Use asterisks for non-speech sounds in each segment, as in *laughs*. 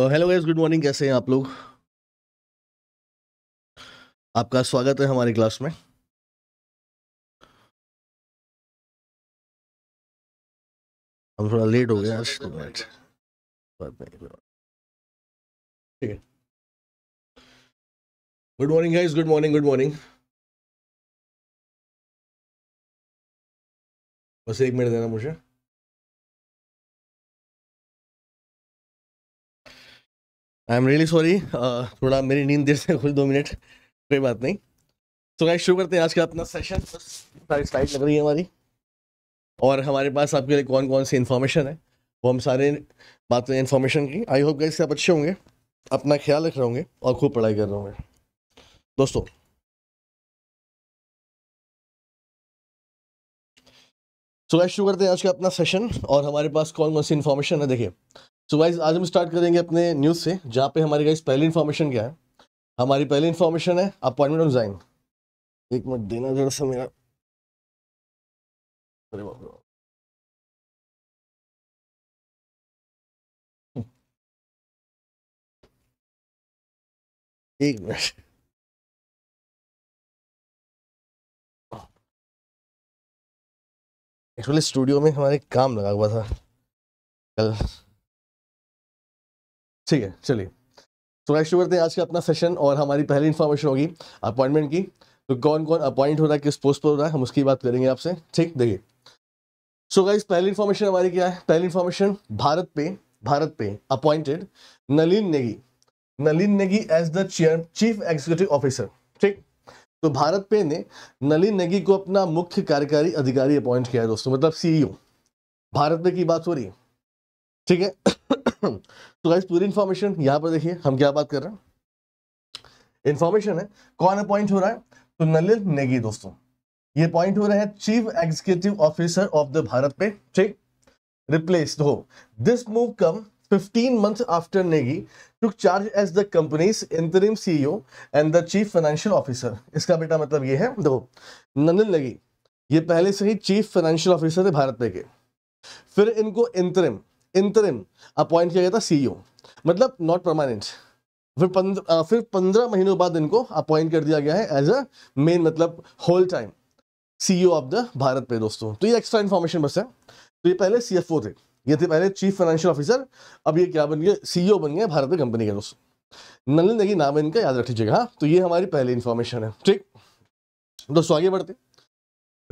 Hello guys good morning कैसे हैं आप लोग आपका स्वागत है हमारी क्लास में हम थोड़ा लेट हो गए आज दो तो मिनट ठीक है good morning guys good morning good morning बस एक मिनट देना मुझे आई एम रियली सॉरी थोड़ा मेरी नींद देर से खुल दो मिनट कोई बात नहीं तो गाइस शुरू करते हैं आज का अपना सेशन सारी स्लाइड लग रही है हमारी और हमारे पास आपके लिए कौन कौन सी इन्फॉर्मेशन है वो हम सारे बात करें इन्फॉर्मेशन की आई होप गाइस आप अच्छे होंगे अपना ख्याल रख रहे होंगे और खूब पढ़ाई कर रहे होंगे दोस्तों सो गाइस शुरू करते हैं आज का अपना सेशन और हमारे पास कौन कौन सी इन्फॉर्मेशन है देखिए सो वाइज आज हम स्टार्ट करेंगे अपने न्यूज़ से जहाँ पे हमारी गाइज पहली इन्फॉर्मेशन क्या है हमारी पहली इन्फॉर्मेशन है अपॉइंटमेंट ऑफ जाइन एक मिनट देना जरा सा मेरा अरे बाप एक मिनट एक्चुअली स्टूडियो में हमारे काम लगा हुआ था कल ठीक है चलिए तो शुरू करते हैं आज का अपना सेशन और हमारी पहली इन्फॉर्मेशन होगी अपॉइंटमेंट की तो कौन कौन अपॉइंट हो रहा है किस पोस्ट पर हो रहा है हम उसकी बात करेंगे आपसे ठीक देखिए सो so गाइज पहली इन्फॉर्मेशन हमारी क्या है पहली information BharatPe BharatPe appointed Nalin Negi Nalin Negi as the chair chief executive officer ठीक तो भारत पे ने नलिन नेगी को अपना मुख्य कार्यकारी अधिकारी अपॉइंट किया है दोस्तों मतलब सीईओ e भारत पे की बात हो रही है ठीक है तो गाइस पूरी इन्फॉर्मेशन यहाँ पर देखिए हम क्या बात कर रहे हैं इन्फॉर्मेशन है कौन अपॉइंट हो रहा है तो नलिन नेगी दोस्तों ये पॉइंट हो रहे हैं chief executive officer of the BharatPe ठीक रिप्लेस हो this move come 15 month after Negi took charge as the company's interim CEO and the chief financial officer इसका बेटा मतलब ये है दो नंदन नेगी ये पहले से ही चीफ फाइनेंशियल ऑफिसर थे भारत पे के फिर इनको इंतरिम इंतरिम अपॉइंट किया गया था सीईओ मतलब नॉट परमानेंट फिर पंद्रह फिर पंद्रह महीनों बाद इनको अपॉइंट कर दिया गया है एज अ मेन मतलब whole time CEO of the BharatPe दोस्तों तो ये एक्स्ट्रा इन्फॉर्मेशन बस है तो ये पहले सी थे ये थे पहले चीफ फाइनेंशियल ऑफिसर अब ये क्या बन गए सीईओ e बन गए भारत पे कंपनी के दोस्तों नलिन देखिए नाम इनका याद रख लीजिएगा हाँ, तो ये हमारी पहली इन्फॉर्मेशन है ठीक दोस्तों आगे बढ़ते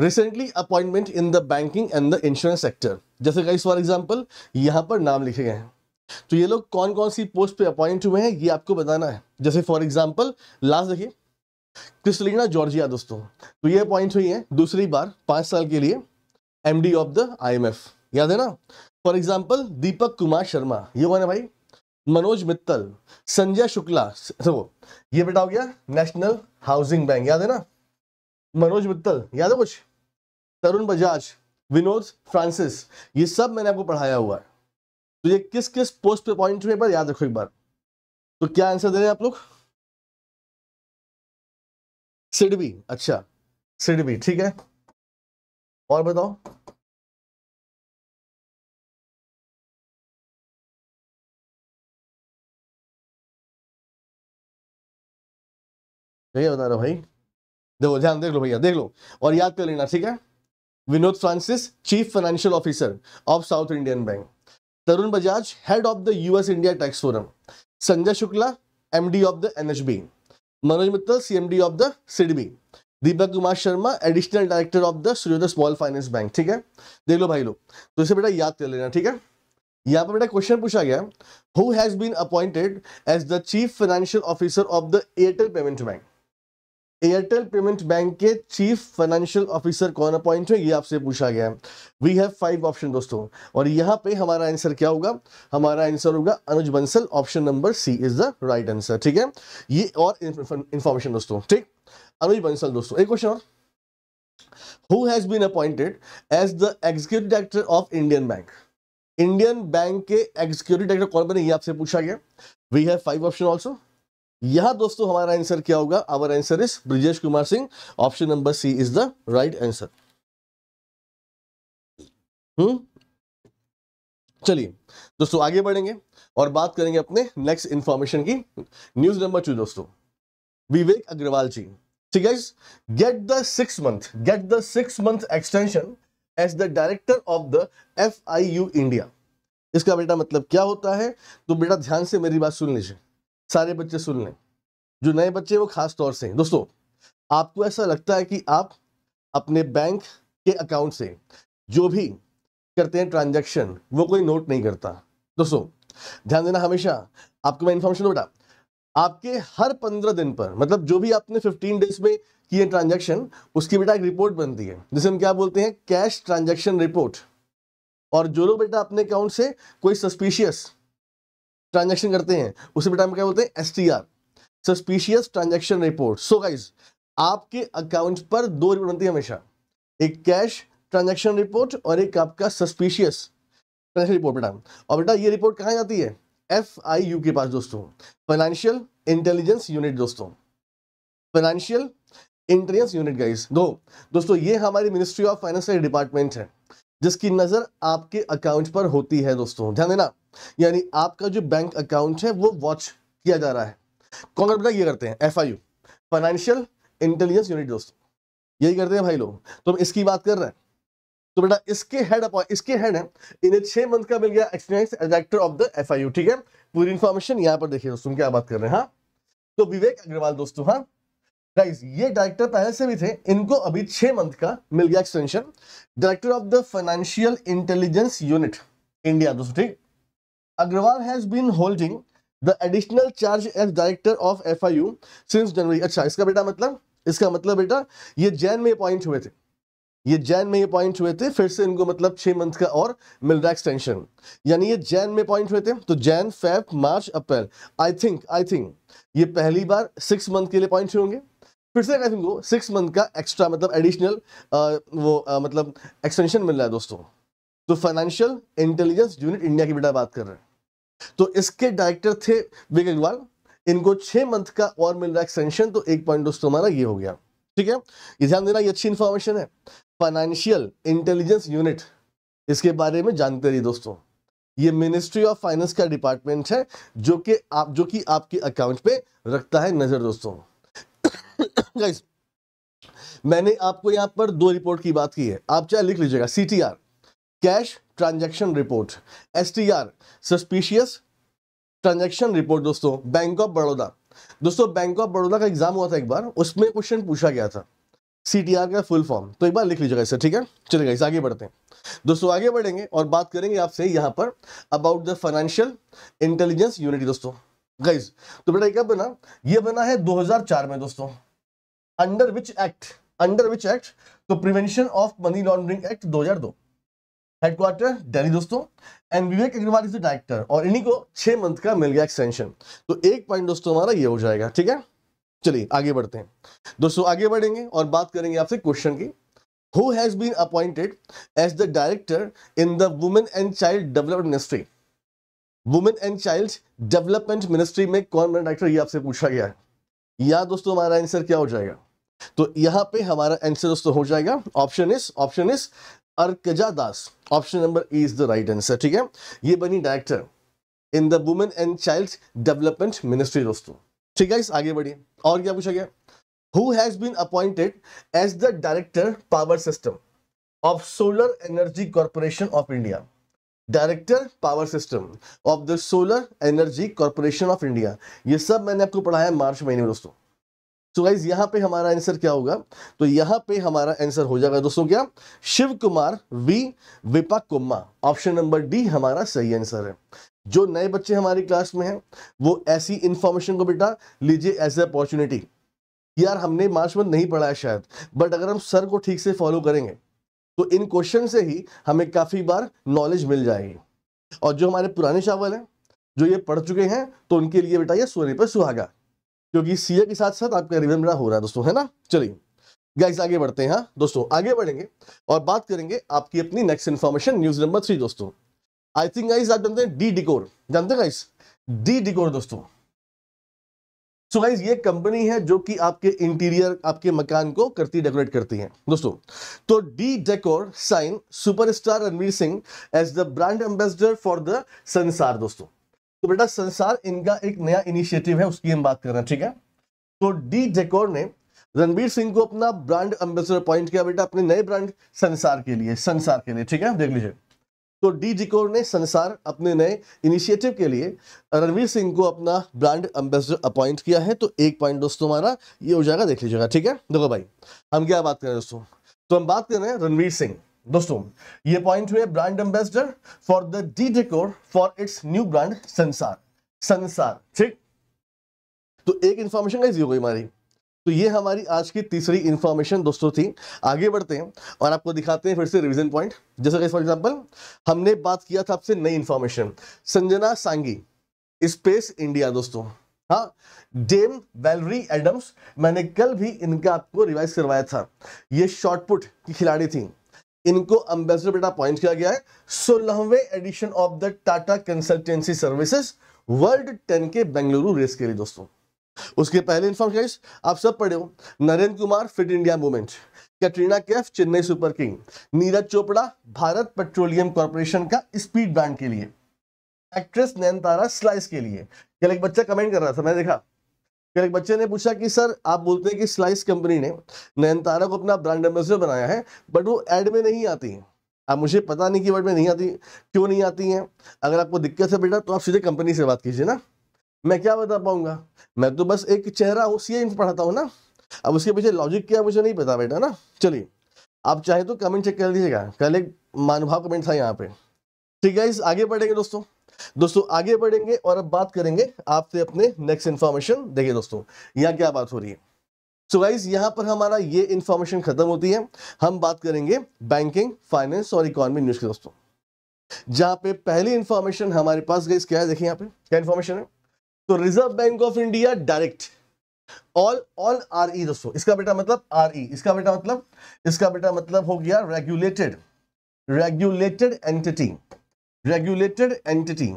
recently appointment in the banking and the insurance sector जैसे गाइस फॉर एग्जांपल यहाँ पर नाम लिखे गए हैं तो ये लोग कौन कौन सी पोस्ट पे अपॉइंट हुए हैं ये आपको बताना है जैसे फॉर एग्जाम्पल लास्ट देखिए क्रिस्टलिना जॉर्जिया दोस्तों तो ये अपॉइंट हुई है दूसरी बार पाँच साल के लिए डी ऑफ द एफ याद है ना फॉर एग्जाम्पल दीपक कुमार शर्मा ये कौन है भाई मनोज मित्तल संजय शुक्ला तो ये बेटा हो गया नेशनल हाउसिंग बैंक याद है ना मनोज मित्तल याद है कुछ तरुण बजाज विनोद फ्रांसिस ये सब मैंने आपको पढ़ाया हुआ है तो ये किस किस पोस्ट पे पॉइंट पेपर याद रखो एक बार तो क्या आंसर दे रहे हैं आप लोग सिडबी अच्छा सिडबी ठीक है और बताओ बता रहा भाई देखो ध्यान देख लो भैया देख लो और याद कर लेना ठीक है Vinod Francis chief financial officer of South Indian Bank Tarun Bajaj head of the US India tax forum Sanjay Shukla M D of the N H B Manoj Mittal C M D of the SIDBI Deepak Kumar Sharma additional director of the Suryoday small finance bank ठीक है देख लो भाई लोग तो इसे बेटा याद कर लेना ठीक है यहाँ पर बेटा क्वेश्चन पूछा गया who has been appointed as the chief financial officer of the Airtel payment bank Airtel payment bank के चीफ फाइनेंशियल ऑफिसर कौन अपॉइंट हुए ये आपसे पूछा गया है वी हैव फाइव ऑप्शन दोस्तों और यहाँ पे हमारा आंसर क्या होगा हमारा आंसर होगा Anuj Bansal option number C is the right answer ठीक है ये और इंफॉर्मेशन दोस्तों ठीक अनुज बंसल दोस्तों एक क्वेश्चन और who has been appointed as the executive director of Indian bank Indian bank के एग्जीक्यूटिव डायरेक्टर कौन बने ये आपसे पूछा गया we have five option also यहां दोस्तों हमारा आंसर क्या होगा our answer is Brijesh Kumar Singh option number C is the right answer hmm चलिए दोस्तों आगे बढ़ेंगे और बात करेंगे अपने नेक्स्ट इंफॉर्मेशन की न्यूज नंबर टू दोस्तों विवेक अग्रवाल जी ठीक है get the six month get the six month extension as the director of the F I U India इसका बेटा मतलब क्या होता है तो बेटा ध्यान से मेरी बात सुन लीजिए सारे बच्चे सुन लें जो नए बच्चे वो खास तौर से दोस्तों आपको ऐसा लगता है कि आप अपने बैंक के अकाउंट से जो भी करते हैं ट्रांजैक्शन वो कोई नोट नहीं करता दोस्तों ध्यान देना हमेशा आपको मैं इन्फॉर्मेशन बेटा आपके हर पंद्रह दिन पर मतलब जो भी आपने फिफ्टीन डेज में किए ट्रांजैक्शन उसकी बेटा एक रिपोर्ट बनती है जिसे हम क्या बोलते हैं कैश ट्रांजेक्शन रिपोर्ट और जो लोग बेटा अपने अकाउंट से कोई सस्पिशियस ट्रांजेक्शन करते हैं उसे बेटा हम क्या बोलते हैं S T R suspicious transaction report so guys आपके अकाउंट पर दो रिपोर्ट बनती है हमेशा एक कैश ट्रांजेक्शन रिपोर्ट और एक आपका सस्पिशियस ट्रांजेक्शन रिपोर्ट बेटा और बेटा ये रिपोर्ट कहाँ जाती है एफ आई यू के पास दोस्तों फाइनेंशियल इंटेलिजेंस यूनिट दोस्तों फाइनेंशियल इंटेलिजेंस यूनिट गाइज दो दोस्तों ये हमारी मिनिस्ट्री ऑफ फाइनेंस डिपार्टमेंट है जिसकी नज़र आपके अकाउंट पर होती है दोस्तों ध्यान देना यानी आपका जो बैंक अकाउंट है वो वॉच किया जा रहा है कांग्रेस बेटा ये करते हैं F I financial intelligence unit दोस्तों यही करते हैं भाई लोग तो हम इसकी बात कर रहे हैं तो बेटा इसके हेड इसके हेड है इन्हें छह मंथ का मिल गया experience director of the F ठीक है पूरी इंफॉर्मेशन यहां पर देखिए दोस्तों क्या बात कर रहे हैं हाँ तो विवेक अग्रवाल दोस्तों हाँ गाइस ये डायरेक्टर पहले से भी थे इनको अभी छह मंथ का मिल गया extension director of the financial intelligence unit India दोस्तों ठीक Agarwal has been holding the additional charge as director of F I U since January अच्छा इसका बेटा मतलब इसका मतलब बेटा ये जैन में अपॉइंट हुए थे ये जैन में ये पॉइंट हुए थे फिर से इनको मतलब छह मंथ का और मिल रहा एक्सटेंशन यानी ये जैन में पॉइंट हुए थे तो Jan Feb March April I think I think ये पहली बार सिक्स मंथ के लिए पॉइंट होंगे फिर से आई थिंक मतलब वो सिक्स मंथ का एक्स्ट्रा मतलब एडिशनल वो आ, मतलब एक्सटेंशन मिल रहा है दोस्तों तो फाइनेंशियल इंटेलिजेंस यूनिट इंडिया की बेटा बात कर रहे हैं तो इसके डायरेक्टर थे विवेक अग्रवाल इनको छह मंथ का और मिल रहा एक्सटेंशन तो एक पॉइंट दोस्तों हमारा ये हो गया ठीक है ये ध्यान देना ये अच्छी इंफॉर्मेशन है फाइनेंशियल इंटेलिजेंस यूनिट इसके बारे में जानते रहिए दोस्तों ये मिनिस्ट्री ऑफ फाइनेंस का डिपार्टमेंट है जो कि आप जो कि आपके अकाउंट पे रखता है नजर दोस्तों *coughs* मैंने आपको यहां पर दो रिपोर्ट की बात की है आप चाहे लिख लीजिएगा CTR cash transaction report S T R suspicious transaction report दोस्तों बैंक ऑफ बड़ौदा दोस्तों बैंक ऑफ बड़ौदा का एग्जाम हुआ था एक बार उसमें क्वेश्चन पूछा गया था सी टी आर का फुल फॉर्म तो एक बार लिख लीजिएगा इसे ठीक है चलिए इसे आगे बढ़ते हैं दोस्तों आगे बढ़ेंगे और बात करेंगे आपसे यहाँ पर about the financial intelligence unit दोस्तों गाइज तो बेटा क्या बना ये बना है 2004 में दोस्तों under which act under which act तो prevention of money laundering act 2002 headquarter Delhi दोस्तों and Vivek Agarwal is the director और इन्हीं को छह मंथ का मिल गया एक्सटेंशन तो एक पॉइंट दोस्तों हमारा ये हो जाएगा ठीक है चलिए आगे बढ़ते हैं दोस्तों आगे बढ़ेंगे और बात करेंगे आपसे क्वेश्चन की who has been appointed as the director in the women and child development ministry women and child development ministry में कौन बना डायरेक्टर ये आपसे पूछा गया है या दोस्तों हमारा आंसर क्या हो जाएगा तो यहां पे हमारा आंसर दोस्तों हो जाएगा option is option is Arkaja Das option number A is the right answer ठीक है ये बनी director in the women and child development ministry दोस्तों ठीक है आगे बढ़िए और क्या पूछा गया who has been appointed as the director power system of solar energy corporation of India director power system of the solar energy corporation of India ये सब मैंने आपको पढ़ाया मार्च महीने में दोस्तों तो गाइज यहाँ पे हमारा आंसर क्या होगा तो यहाँ पे हमारा आंसर हो जाएगा दोस्तों क्या शिव कुमार वी विपक कुम्मा ऑप्शन नंबर डी हमारा सही आंसर है जो नए बच्चे हमारी क्लास में हैं वो ऐसी इंफॉर्मेशन को बेटा लीजिए एज ए अपॉर्चुनिटी यार हमने मार्च में नहीं पढ़ा है शायद बट अगर हम सर को ठीक से फॉलो करेंगे तो इन क्वेश्चन से ही हमें काफ़ी बार नॉलेज मिल जाएगी और जो हमारे पुराने चावल हैं जो ये पढ़ चुके हैं तो उनके लिए बेटा ये सोने पर सुहागा क्योंकि सीए के साथ साथ आपका रिमेम्बरा हो रहा है दोस्तों है ना चलिए गाइस आगे बढ़ते हैं हाँ? दोस्तों आगे बढ़ेंगे और बात करेंगे आपकी अपनी next information news number three दोस्तों आई थिंक गाइस आप जानते हैं डी डिकोर जानते हैं गाइस डी डिकोर दोस्तों सो so गाइज ये कंपनी है जो कि आपके इंटीरियर आपके मकान को करती डेकोरेट करती है दोस्तों तो D decor sign superstar Ranveer Singh as the brand ambassador for the Sansaar दोस्तों तो बेटा संसार इनका एक नया इनिशिएटिव है उसकी हम बात कर रहे हैं ठीक है तो डी डेकोर ने रणबीर सिंह को अपना ब्रांड एम्बेसडर अपॉइंट किया बेटा अपने नए ब्रांड संसार के लिए संसार के लिए ठीक है देख लीजिए तो डी डिकोर ने संसार अपने नए इनिशिएटिव के लिए रणवीर सिंह को अपना ब्रांड एम्बेसडर अपॉइंट किया है तो एक पॉइंट दोस्तों हमारा ये हो जाएगा देख लीजिएगा ठीक है देखो भाई हम क्या बात कर रहे हैं दोस्तों तो हम बात कर रहे हैं रणवीर सिंह दोस्तों ये पॉइंट हुए brand ambassador for the D decor for its new brand Sansaar Sansaar ठीक तो एक इंफॉर्मेशन कैसी हो गई हमारी तो ये हमारी आज की तीसरी इंफॉर्मेशन दोस्तों थी आगे बढ़ते हैं और आपको दिखाते हैं फिर से रिवीजन पॉइंट जैसे कि फॉर एग्जांपल हमने बात किया था आपसे नई इंफॉर्मेशन संजना सांगी स्पेस इंडिया दोस्तों हाँ डेम वैलरी एडम्स मैंने कल भी इनका आपको रिवाइज करवाया था ये शॉर्टपुट की खिलाड़ी थी इनको एम्बेसडर बेटा अपॉइंट किया गया है सोलहवे edition of the Tata consultancy services world ten K Bengaluru race के लिए दोस्तों उसके पहले इन्फॉर्म आप सब पढ़े हो Narendra Kumar fit India movement Katrina Kaif Chennai super king Neeraj Chopra Bharat petroleum corporation का स्पीड ब्रांड के लिए एक्ट्रेस तारा स्लाइस के लिए एक बच्चा कमेंट कर रहा था मैंने देखा फिर एक बच्चे ने पूछा कि सर आप बोलते हैं कि स्लाइस कंपनी ने नयनतारा को अपना ब्रांड एम्बेसडर बनाया है बट वो एड में नहीं आती है आप मुझे पता नहीं कि वर्ड में नहीं आती क्यों नहीं आती हैं अगर आपको दिक्कत है बेटा तो आप सीधे कंपनी से बात कीजिए ना मैं क्या बता पाऊंगा मैं तो बस एक चेहरा हूँ सी पढ़ाता हूँ ना अब उसके पीछे लॉजिक क्या मुझे नहीं पता बेटा ना चलिए आप चाहे तो कमेंट चेक कर लीजिएगा कल एक मानुभाव कमेंट था यहाँ पे ठीक है इस आगे बढ़ेंगे दोस्तों दोस्तों आगे बढ़ेंगे और अब बात करेंगे आपसे अपने नेक्स्ट इन्फॉर्मेशन देखिए दोस्तों यहाँ क्या बात हो रही है सो so गाइज यहाँ पर हमारा ये इन्फॉर्मेशन खत्म होती है हम बात करेंगे बैंकिंग फाइनेंस और इकोनॉमी न्यूज के दोस्तों जहां पे पहली इंफॉर्मेशन हमारे पास गई क्या है देखिए यहाँ पे क्या इंफॉर्मेशन है तो reserve bank of India direct all all R E दोस्तों इसका बेटा मतलब आर ई e, इसका बेटा मतलब इसका बेटा मतलब हो गया regulated regulated entity regulated entity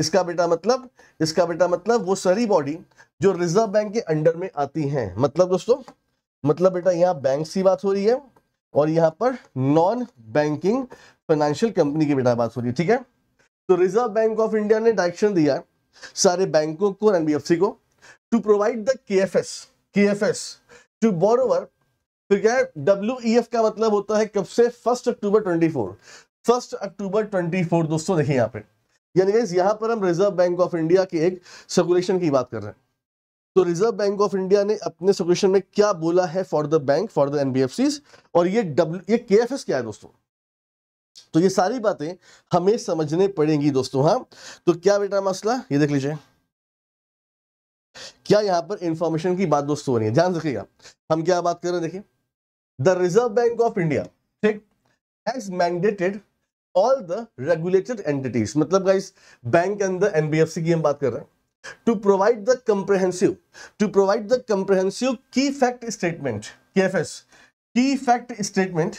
इसका बेटा मतलब इसका बेटा मतलब वो सारी बॉडी जो रिजर्व बैंक के अंडर में आती हैं मतलब दोस्तों मतलब बेटा यहाँ बैंक की बात हो रही है और यहाँ पर नॉन बैंकिंग फाइनेंशियल कंपनी की बेटा बात हो रही है ठीक है तो रिजर्व बैंक ऑफ इंडिया ने डायरेक्शन दिया सारे बैंकों को एनबीएफसी को to provide the K F S K F S to borrower तो क्या है डब्ल्यू e का मतलब होता है कब से first October 24 first October twenty four दोस्तों देखिए यहाँ पे यानी गाइज यहाँ पर हम रिजर्व बैंक ऑफ इंडिया की एक सर्कुलेशन की बात कर रहे हैं तो रिजर्व बैंक ऑफ इंडिया ने अपने सर्कुलेशन में क्या बोला है for the bank for the NBFC और ये डब्ल्यू ये के क्या है दोस्तों तो ये सारी बातें हमें समझने पड़ेंगी दोस्तों हाँ तो क्या बेटा मसला ये देख लीजिए क्या यहां पर इंफॉर्मेशन की बात दोस्तों हो रही है ध्यान रखिएगा हम क्या बात कर रहे हैं देखिए the reserve bank of India ठीक as mandated all the regulated entities मतलब guys bank and the NBFC की हम बात कर रहे हैं to provide the comprehensive to provide the comprehensive key fact statement KFS key fact statement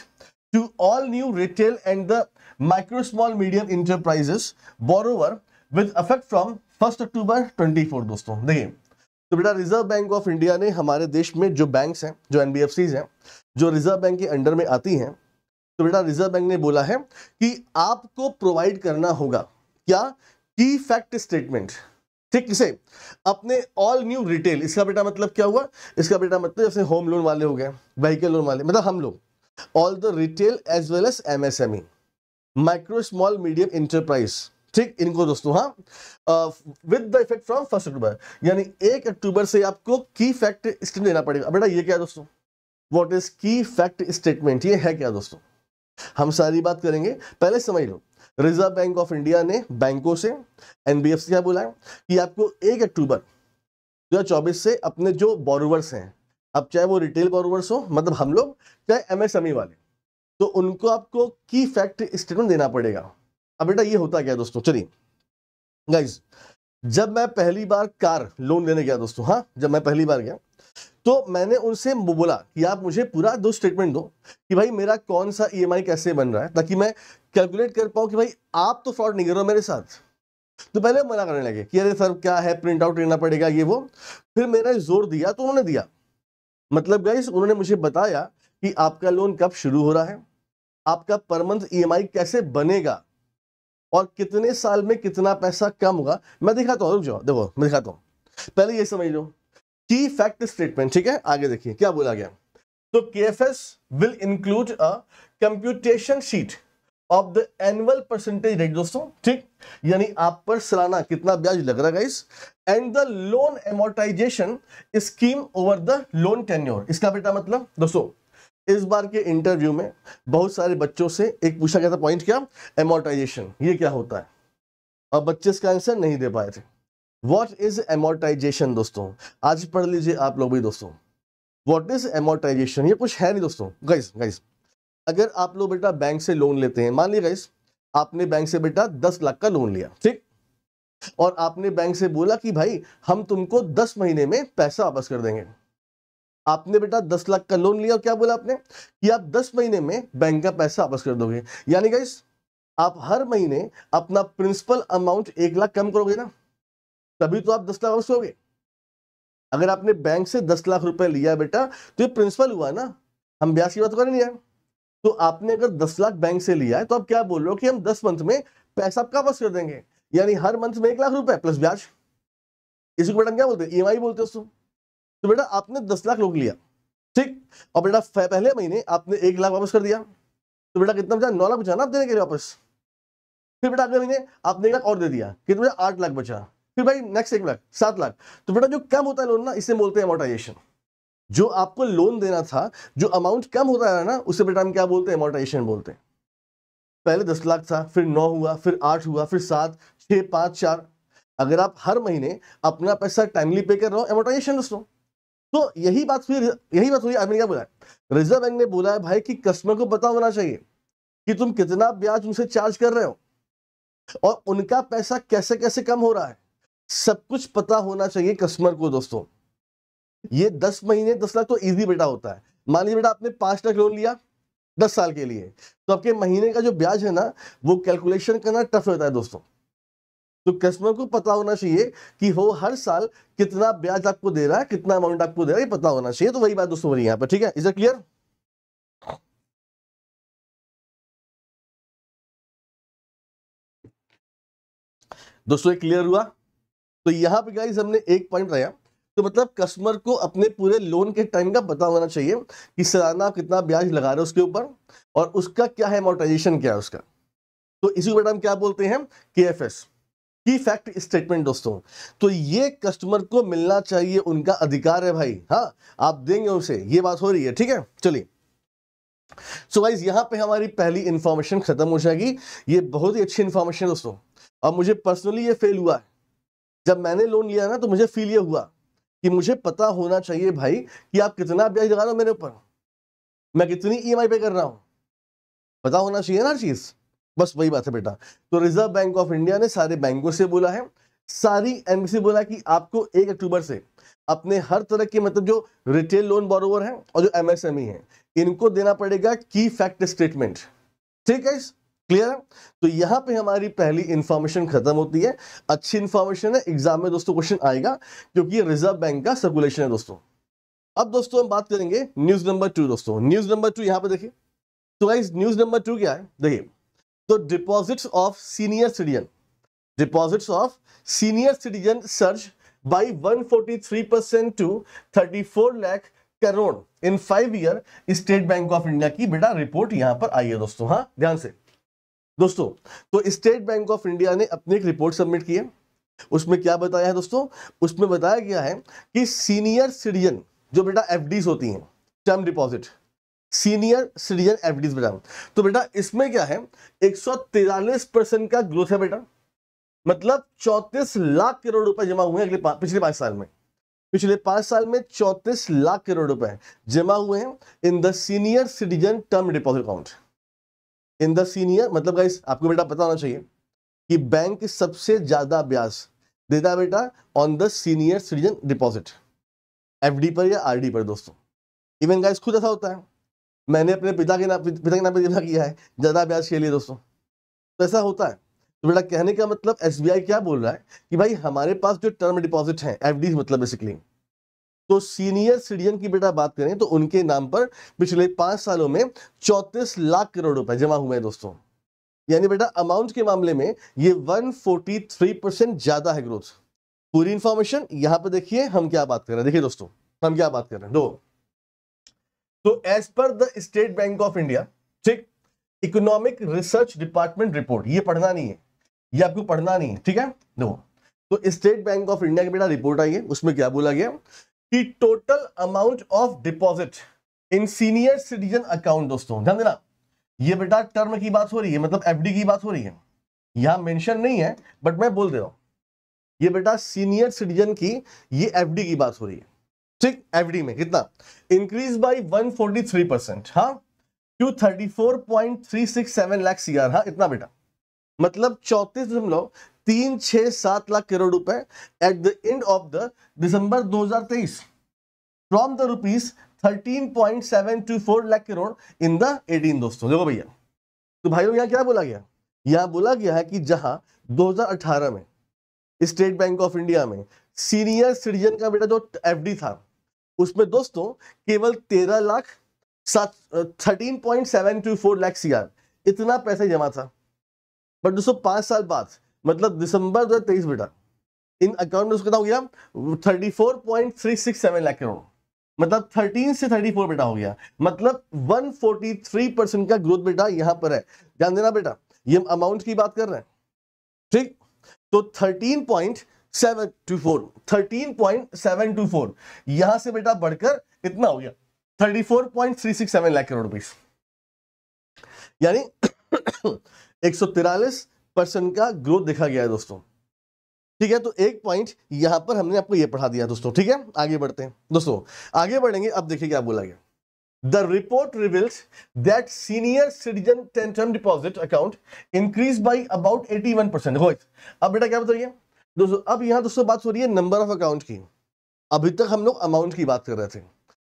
to all new retail and the micro small medium enterprises borrower with affect from first October twenty four दोस्तों देखिए तो बेटा reserve bank of India ने हमारे देश में जो banks हैं जो एनबीएफसीज हैं जो रिजर्व बैंक के अंडर में आती हैं तो बेटा रिजर्व बैंक ने बोला है कि आपको प्रोवाइड करना होगा क्या की फैक्ट स्टेटमेंट ठीक इसे अपने ऑल न्यू रिटेल इसका बेटा मतलब क्या हुआ इसका बेटा मतलब जैसे होम लोन वाले हो गए व्हीकल लोन वाले मतलब हम लोग all the retail as well as MSME micro small medium enterprise ठीक इनको दोस्तों हाँ with the effect from first October यानी एक अक्टूबर से आपको की फैक्ट स्टेटमेंट देना पड़ेगा बेटा ये क्या दोस्तों what is key fact statement ये है क्या दोस्तों हम सारी बात करेंगे पहले समझ लो रिजर्व बैंक ऑफ इंडिया ने बैंकों से एन बी बुलाया कि आपको एक अक्टूबर दो से अपने जो बोरोवर्स हैं अब चाहे वो रिटेल बोरोवर्स हो मतलब हम लोग चाहे एमएसएमई e वाले तो उनको आपको की फैक्ट स्टेटमेंट देना पड़ेगा अब बेटा ये होता क्या दोस्तों चलिए गाइज जब मैं पहली बार कार लोन लेने गया दोस्तों हाँ जब मैं पहली बार गया तो मैंने उनसे बोला कि आप मुझे पूरा दो स्टेटमेंट दो कि भाई मेरा कौन सा ई e कैसे बन रहा है ताकि मैं कैलकुलेट कर पाऊँ कि भाई आप तो फ्रॉड नहीं कर रहे हो मेरे साथ तो पहले मना करने लगे कि अरे सर क्या है प्रिंट आउट लेना पड़ेगा ये वो फिर मेरा जोर दिया तो उन्होंने दिया मतलब गाइस उन्होंने मुझे बताया कि आपका लोन कब शुरू हो रहा है आपका पर मंथ ई कैसे बनेगा और कितने साल में कितना पैसा कम होगा मैं दिखाता हूँ रुक जाओ देखो मैं दिखाता हूँ पहले ये समझ लो की फैक्ट स्टेटमेंट ठीक है आगे देखिए क्या बोला गया तो K F S will include a computation sheet of the annual percentage rate दोस्तों ठीक यानी आप पर सालाना कितना ब्याज लग रहा है and the loan amortization scheme over the loan tenure इसका बेटा मतलब दोस्तों इस बार के इंटरव्यू में बहुत सारे बच्चों से एक पूछा गया था पॉइंट क्या एमोटाइजेशन ये क्या होता है और बच्चे इसका आंसर नहीं दे पाए थे व्हाट इज एमोर्टाइजेशन दोस्तों आज पढ़ लीजिए आप लोग भी दोस्तों व्हाट इज एमोटाइजेशन ये कुछ है नहीं दोस्तों गाइस गाइस अगर आप लोग बेटा बैंक से लोन लेते हैं मान ली गाइस आपने बैंक से बेटा दस लाख का लोन लिया ठीक और आपने बैंक से बोला कि भाई हम तुमको दस महीने में पैसा वापस कर देंगे आपने बेटा दस लाख का लोन लिया और क्या बोला आपने कि आप दस महीने में बैंक का पैसा वापस कर दोगे यानी गाइस आप हर महीने अपना प्रिंसिपल अमाउंट एक लाख कम करोगे ना तभी तो आप दस लाख वापस अगर आपने बैंक से दस लाख रुपए लिया बेटा तो ये प्रिंसिपल हुआ ना हम ब्याज की बात कर नहीं है तो आपने अगर दस लाख बैंक से लिया है तो आप क्या बोल रहे हो कि हम दस मंथ में पैसा आपका वापस कर देंगे यानी हर मंथ में एक लाख रुपए प्लस ब्याज इसी को बेटा क्या बोलते हैं ई e बोलते हैं तो बेटा आपने दस लाख लोग लिया ठीक और बेटा पहले महीने आपने एक लाख वापस कर दिया तो बेटा कितना बचा नौ लाख बचा ना आप देने के लिए वापस फिर बेटा अगले महीने आपने एक लाख और दे दिया कितना बचा आठ लाख बचा फिर भाई नेक्स्ट एक लाख सात लाख तो बेटा जो कम होता है लोन ना इसे बोलते हैं अमोटाइजेशन जो आपको लोन देना था जो अमाउंट कम होता है ना उसे बेटा हम क्या बोलते हैं अमोटाइजेशन बोलते हैं पहले दस लाख था फिर नौ हुआ फिर आठ हुआ फिर सात छः पाँच चार अगर आप हर महीने अपना पैसा टाइमली पे कर रहे हो एमोटाइजेशन दोस्तों तो यही बात फिर यही बात हुई आदमी क्या बोला रिजर्व बैंक ने बोला है भाई कि कस्टमर को पता होना चाहिए कि तुम कितना ब्याज उनसे चार्ज कर रहे हो और उनका पैसा कैसे कैसे कम हो रहा है सब कुछ पता होना चाहिए कस्टमर को दोस्तों ये दस महीने दस लाख तो इजी बेटा होता है मान लीजिए बेटा आपने पांच लाख लोन लिया दस साल के लिए तो आपके महीने का जो ब्याज है ना वो कैलकुलेशन करना टफ होता है दोस्तों तो कस्टमर को पता होना चाहिए कि हो हर साल कितना ब्याज आपको दे रहा है कितना अमाउंट आपको दे रहा है ये पता होना चाहिए तो वही बात दोस्तों हो यहाँ पर ठीक है इज अ क्लियर दोस्तों क्लियर हुआ तो यहाँ पे गाइज हमने एक पॉइंट रहा तो मतलब कस्टमर को अपने पूरे लोन के टाइम का पता होना चाहिए कि सालाना आप कितना ब्याज लगा रहे हो उसके ऊपर और उसका क्या है मोटाइजेशन क्या है उसका तो इसी ऊपर हम क्या बोलते हैं K F S key fact statement दोस्तों तो ये कस्टमर को मिलना चाहिए उनका अधिकार है भाई हाँ आप देंगे उसे ये बात हो रही है ठीक है चलिए सो गाइज यहाँ पे हमारी पहली इंफॉर्मेशन खत्म हो जाएगी ये बहुत ही अच्छी इन्फॉर्मेशन दोस्तों और मुझे पर्सनली ये फेल हुआ है जब मैंने लोन लिया ना तो मुझे फील ये हुआ कि मुझे पता होना चाहिए भाई कि आप कितना ब्याज लगा रहे हो मेरे ऊपर मैं कितनी ई e पे कर रहा हूँ पता होना चाहिए ना चीज बस वही बात है बेटा तो रिजर्व बैंक ऑफ इंडिया ने सारे बैंकों से बोला है सारी एनबीसी बोला कि आपको एक अक्टूबर से अपने हर तरह के मतलब जो रिटेल लोन बोरोवर हैं और जो एमएसएमई e हैं इनको देना पड़ेगा की फैक्ट स्टेटमेंट ठीक है क्लियर है तो यहाँ पे हमारी पहली इंफॉर्मेशन खत्म होती है अच्छी इंफॉर्मेशन है एग्जाम में दोस्तों क्वेश्चन आएगा क्योंकि रिजर्व बैंक का सर्कुलेशन है दोस्तों अब दोस्तों हम बात करेंगे न्यूज नंबर टू दोस्तों न्यूज नंबर टू यहाँ पे देखिए तो गाइज न्यूज नंबर टू क्या है देखिए तो deposits of senior citizen deposits of senior citizen surge by 143% to 34 lakh crore in five year state bank of India की बेटा रिपोर्ट यहां पर आई है दोस्तों हाँ ध्यान से दोस्तों तो स्टेट बैंक ऑफ इंडिया ने अपनी एक रिपोर्ट सबमिट की है उसमें क्या बताया है दोस्तों उसमें बताया गया है कि सीनियर सिटीजन जो बेटा एफ होती हैं term deposit senior citizen F Ds बेटा तो बेटा इसमें क्या है एक परसेंट का ग्रोथ है बेटा मतलब चौंतीस लाख करोड़ रुपए जमा हुए हैं अगले पा, पिछले पांच साल में पिछले पांच साल में चौंतीस लाख करोड़ रुपए जमा हुए हैं in the senior citizen term deposit account in the senior मतलब गाइस आपको बेटा पता होना चाहिए कि बैंक की सबसे ज्यादा ब्याज देता है बेटा on the senior citizen deposit FD पर या आरडी पर दोस्तों इवन गाइस खुद ऐसा होता है मैंने अपने पिता के नाम पिता के नाम पर जमा किया है ज़्यादा ब्याज के लिए दोस्तों तो ऐसा होता है तो बेटा कहने का मतलब एस क्या बोल रहा है कि भाई हमारे पास जो टर्म डिपॉजिट है एफ मतलब बेसिकली तो सीनियर सिटीजन की बेटा बात करें तो उनके नाम पर पिछले पांच सालों में चौतीस लाख करोड़ रुपए जमा हुए हैं दोस्तों यानी बेटा अमाउंट के मामले में ये 143 परसेंट ज्यादा है ग्रोथ पूरी इंफॉर्मेशन यहां पर देखिए हम क्या बात कर रहे हैं देखिए दोस्तों हम क्या बात कर रहे हैं दो तो as per the state bank of India ठीक इकोनॉमिक रिसर्च डिपार्टमेंट रिपोर्ट ये पढ़ना नहीं है ये आपको पढ़ना नहीं है ठीक है दो तो स्टेट बैंक ऑफ इंडिया की बेटा रिपोर्ट आई है उसमें क्या बोला गया कि total amount of deposit in senior citizen account दोस्तों ध्यान देना ये बेटा टर्म की बात हो रही है मतलब एफडी की बात हो रही है यहां मेंशन नहीं है बट मैं बोल दे रहा हूं ये बेटा सीनियर सिटीजन की ये एफडी की बात हो रही है ठीक एफडी में कितना इंक्रीज बाय 143 परसेंट हाँ to thirty four point three six seven lakhs इतना बेटा मतलब चौतीस दशमलव तीन छह सात लाख करोड़ रुपए at the end of the December 2023 from the rupees 13.724 lakh crore in the 18 दोस्तों देखो भैया तो भाइयों यहाँ क्या बोला गया यहाँ बोला गया है कि जहां 2018 में स्टेट बैंक ऑफ इंडिया में सीनियर सिटीजन का बेटा जो एफडी था उसमें दोस्तों केवल तेरह lakh thirteen point seven two four lakhs इतना पैसा जमा था बट दोस्तों पांच साल बाद मतलब दिसंबर दो हजार बेटा इन अकाउंट में कितना हो गया 34.367 लाख करोड़ मतलब 13 से 34 बेटा हो गया मतलब 143 परसेंट का ग्रोथ बेटा यहां पर है ध्यान देना बेटा ये हम अमाउंट की बात कर रहे हैं ठीक तो 13.724 13.724 यहां से बेटा बढ़कर इतना हो गया 34.367 लाख करोड़ रुपीस यानी *coughs* एक सौ तिरालीस परसेंट का ग्रोथ देखा गया है दोस्तों ठीक है तो एक पॉइंट यहां पर हमने आपको ये पढ़ा दिया दोस्तों ठीक है आगे बढ़ते हैं दोस्तों आगे बढ़ेंगे अब देखिए क्या बोला गया the report reveals that senior citizen ten term deposit account increase by about eighty one percent अब बेटा क्या बताइए दोस्तों अब यहां दोस्तों बात हो रही है नंबर ऑफ अकाउंट की अभी तक हम लोग अमाउंट की बात कर रहे थे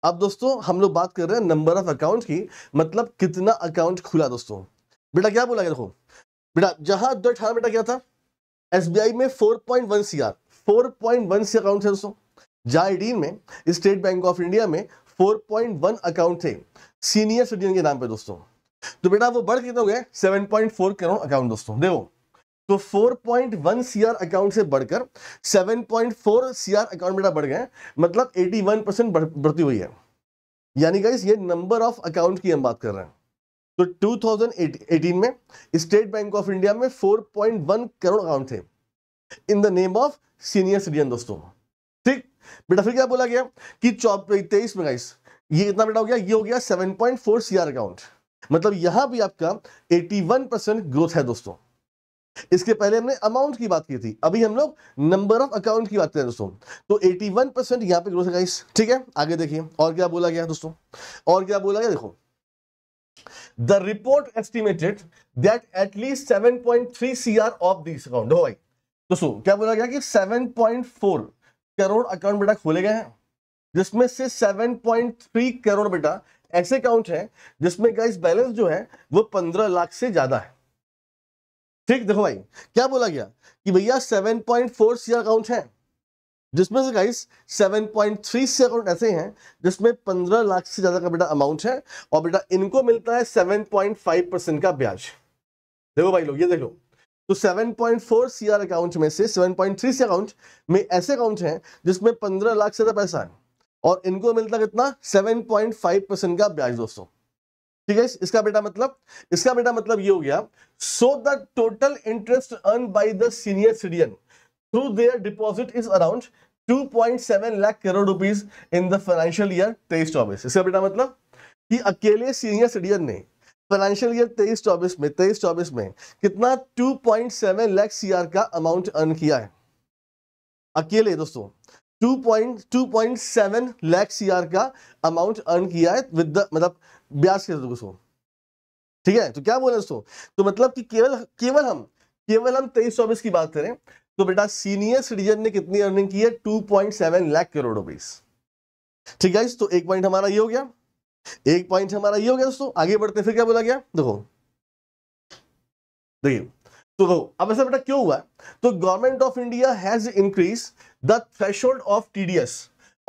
अब दोस्तों हम लोग बात कर रहे हैं नंबर ऑफ अकाउंट की मतलब कितना अकाउंट खुला दोस्तों बेटा क्या बोला गया देखो बेटा जहां दो अठारह बेटा क्या था एसबीआई में 4.1 point one C R account थे दोस्तों जहां एटीन में स्टेट बैंक ऑफ इंडिया में 4.1 अकाउंट थे सीनियर सिटीजन के नाम पे दोस्तों तो बेटा वो बढ़ कितने हो गए 7.4 करोड़ अकाउंट दोस्तों देखो तो 4.1 सीआर अकाउंट से बढ़कर 7.4 सीआर अकाउंट बेटा बढ़ गए मतलब 81 परसेंट बढ़ती हुई है यानी गाइस ये नंबर ऑफ अकाउंट की हम बात कर रहे हैं तो 2018 में स्टेट बैंक ऑफ इंडिया में 4.1 करोड़ अकाउंट थे in the name of senior citizen दोस्तों ठीक बेटा फिर क्या बोला गया कि तेईस में गाइस ये इतना बेटा हो गया ये हो गया 7.4 पॉइंट सीआर अकाउंट मतलब यहां भी आपका 81 परसेंट ग्रोथ है दोस्तों इसके पहले हमने अमाउंट की बात की थी अभी हम लोग नंबर ऑफ अकाउंट की बात करें दोस्तों तो 81 परसेंट यहां पे ग्रोथ है गाइस ठीक है आगे देखिए और क्या बोला गया दोस्तों और क्या बोला गया देखो The report at least seven point three 7.3 CR of these account हो भाई तो सो क्या बोला गया कि seven point four crore account बेटा खोले गए हैं जिसमें से थ्री करोड़ बेटा ऐसे अकाउंट है जिसमें गाइस बैलेंस जो है वो पंद्रह लाख से ज्यादा है ठीक देखो भाई क्या बोला गया कि भैया seven point four C R account है जिसमें से गाइस 7.3 से अकाउंट ऐसे हैं जिसमें 15 लाख से ज़्यादा का बेटा अमाउंट है और बेटा इनको मिलता है 7.5 परसेंट का ब्याज देखो भाई लोग ये देख लो तो 7.4 सीआर अकाउंट में से 7.3 से अकाउंट में ऐसे अकाउंट हैं जिसमें 15 लाख से ज़्यादा पैसा है और इनको मिलता कितना 7.5 परसेंट का ब्याज दोस्तों ठीक है इसका बेटा मतलब इसका बेटा मतलब ये हो गया so the total interest earn by the senior citizen through their deposit is around 2.7 lakh crore rupees in the financial year तेईस चौबीस इसका बेटा मतलब कि अकेले सीनियर सिटीजन ने फाइनेंशियल ईयर तेईस चौबीस में तेईस चौबीस में कितना 2.7 लाख सीआर का अमाउंट अर्न किया है अकेले दोस्तों 2.2.7 लाख सीआर का अमाउंट अर्न किया है विद द मतलब ब्याज के दोस्तों ठीक है तो क्या बोले दोस्तों तो मतलब कि केवल केवल हम केवल हम तेईस चौबीस की बात करें तो बेटा सीनियर सिटीजन ने कितनी अर्निंग की है 2.7 लाख करोड़ रुपीस ठीक है तो एक पॉइंट हमारा ये हो गया एक पॉइंट हमारा ये हो गया दोस्तों आगे बढ़ते फिर क्या बोला गया देखो देखिए तो देखो अब ऐसा बेटा क्यों हुआ तो government of India has increase the threshold of TDS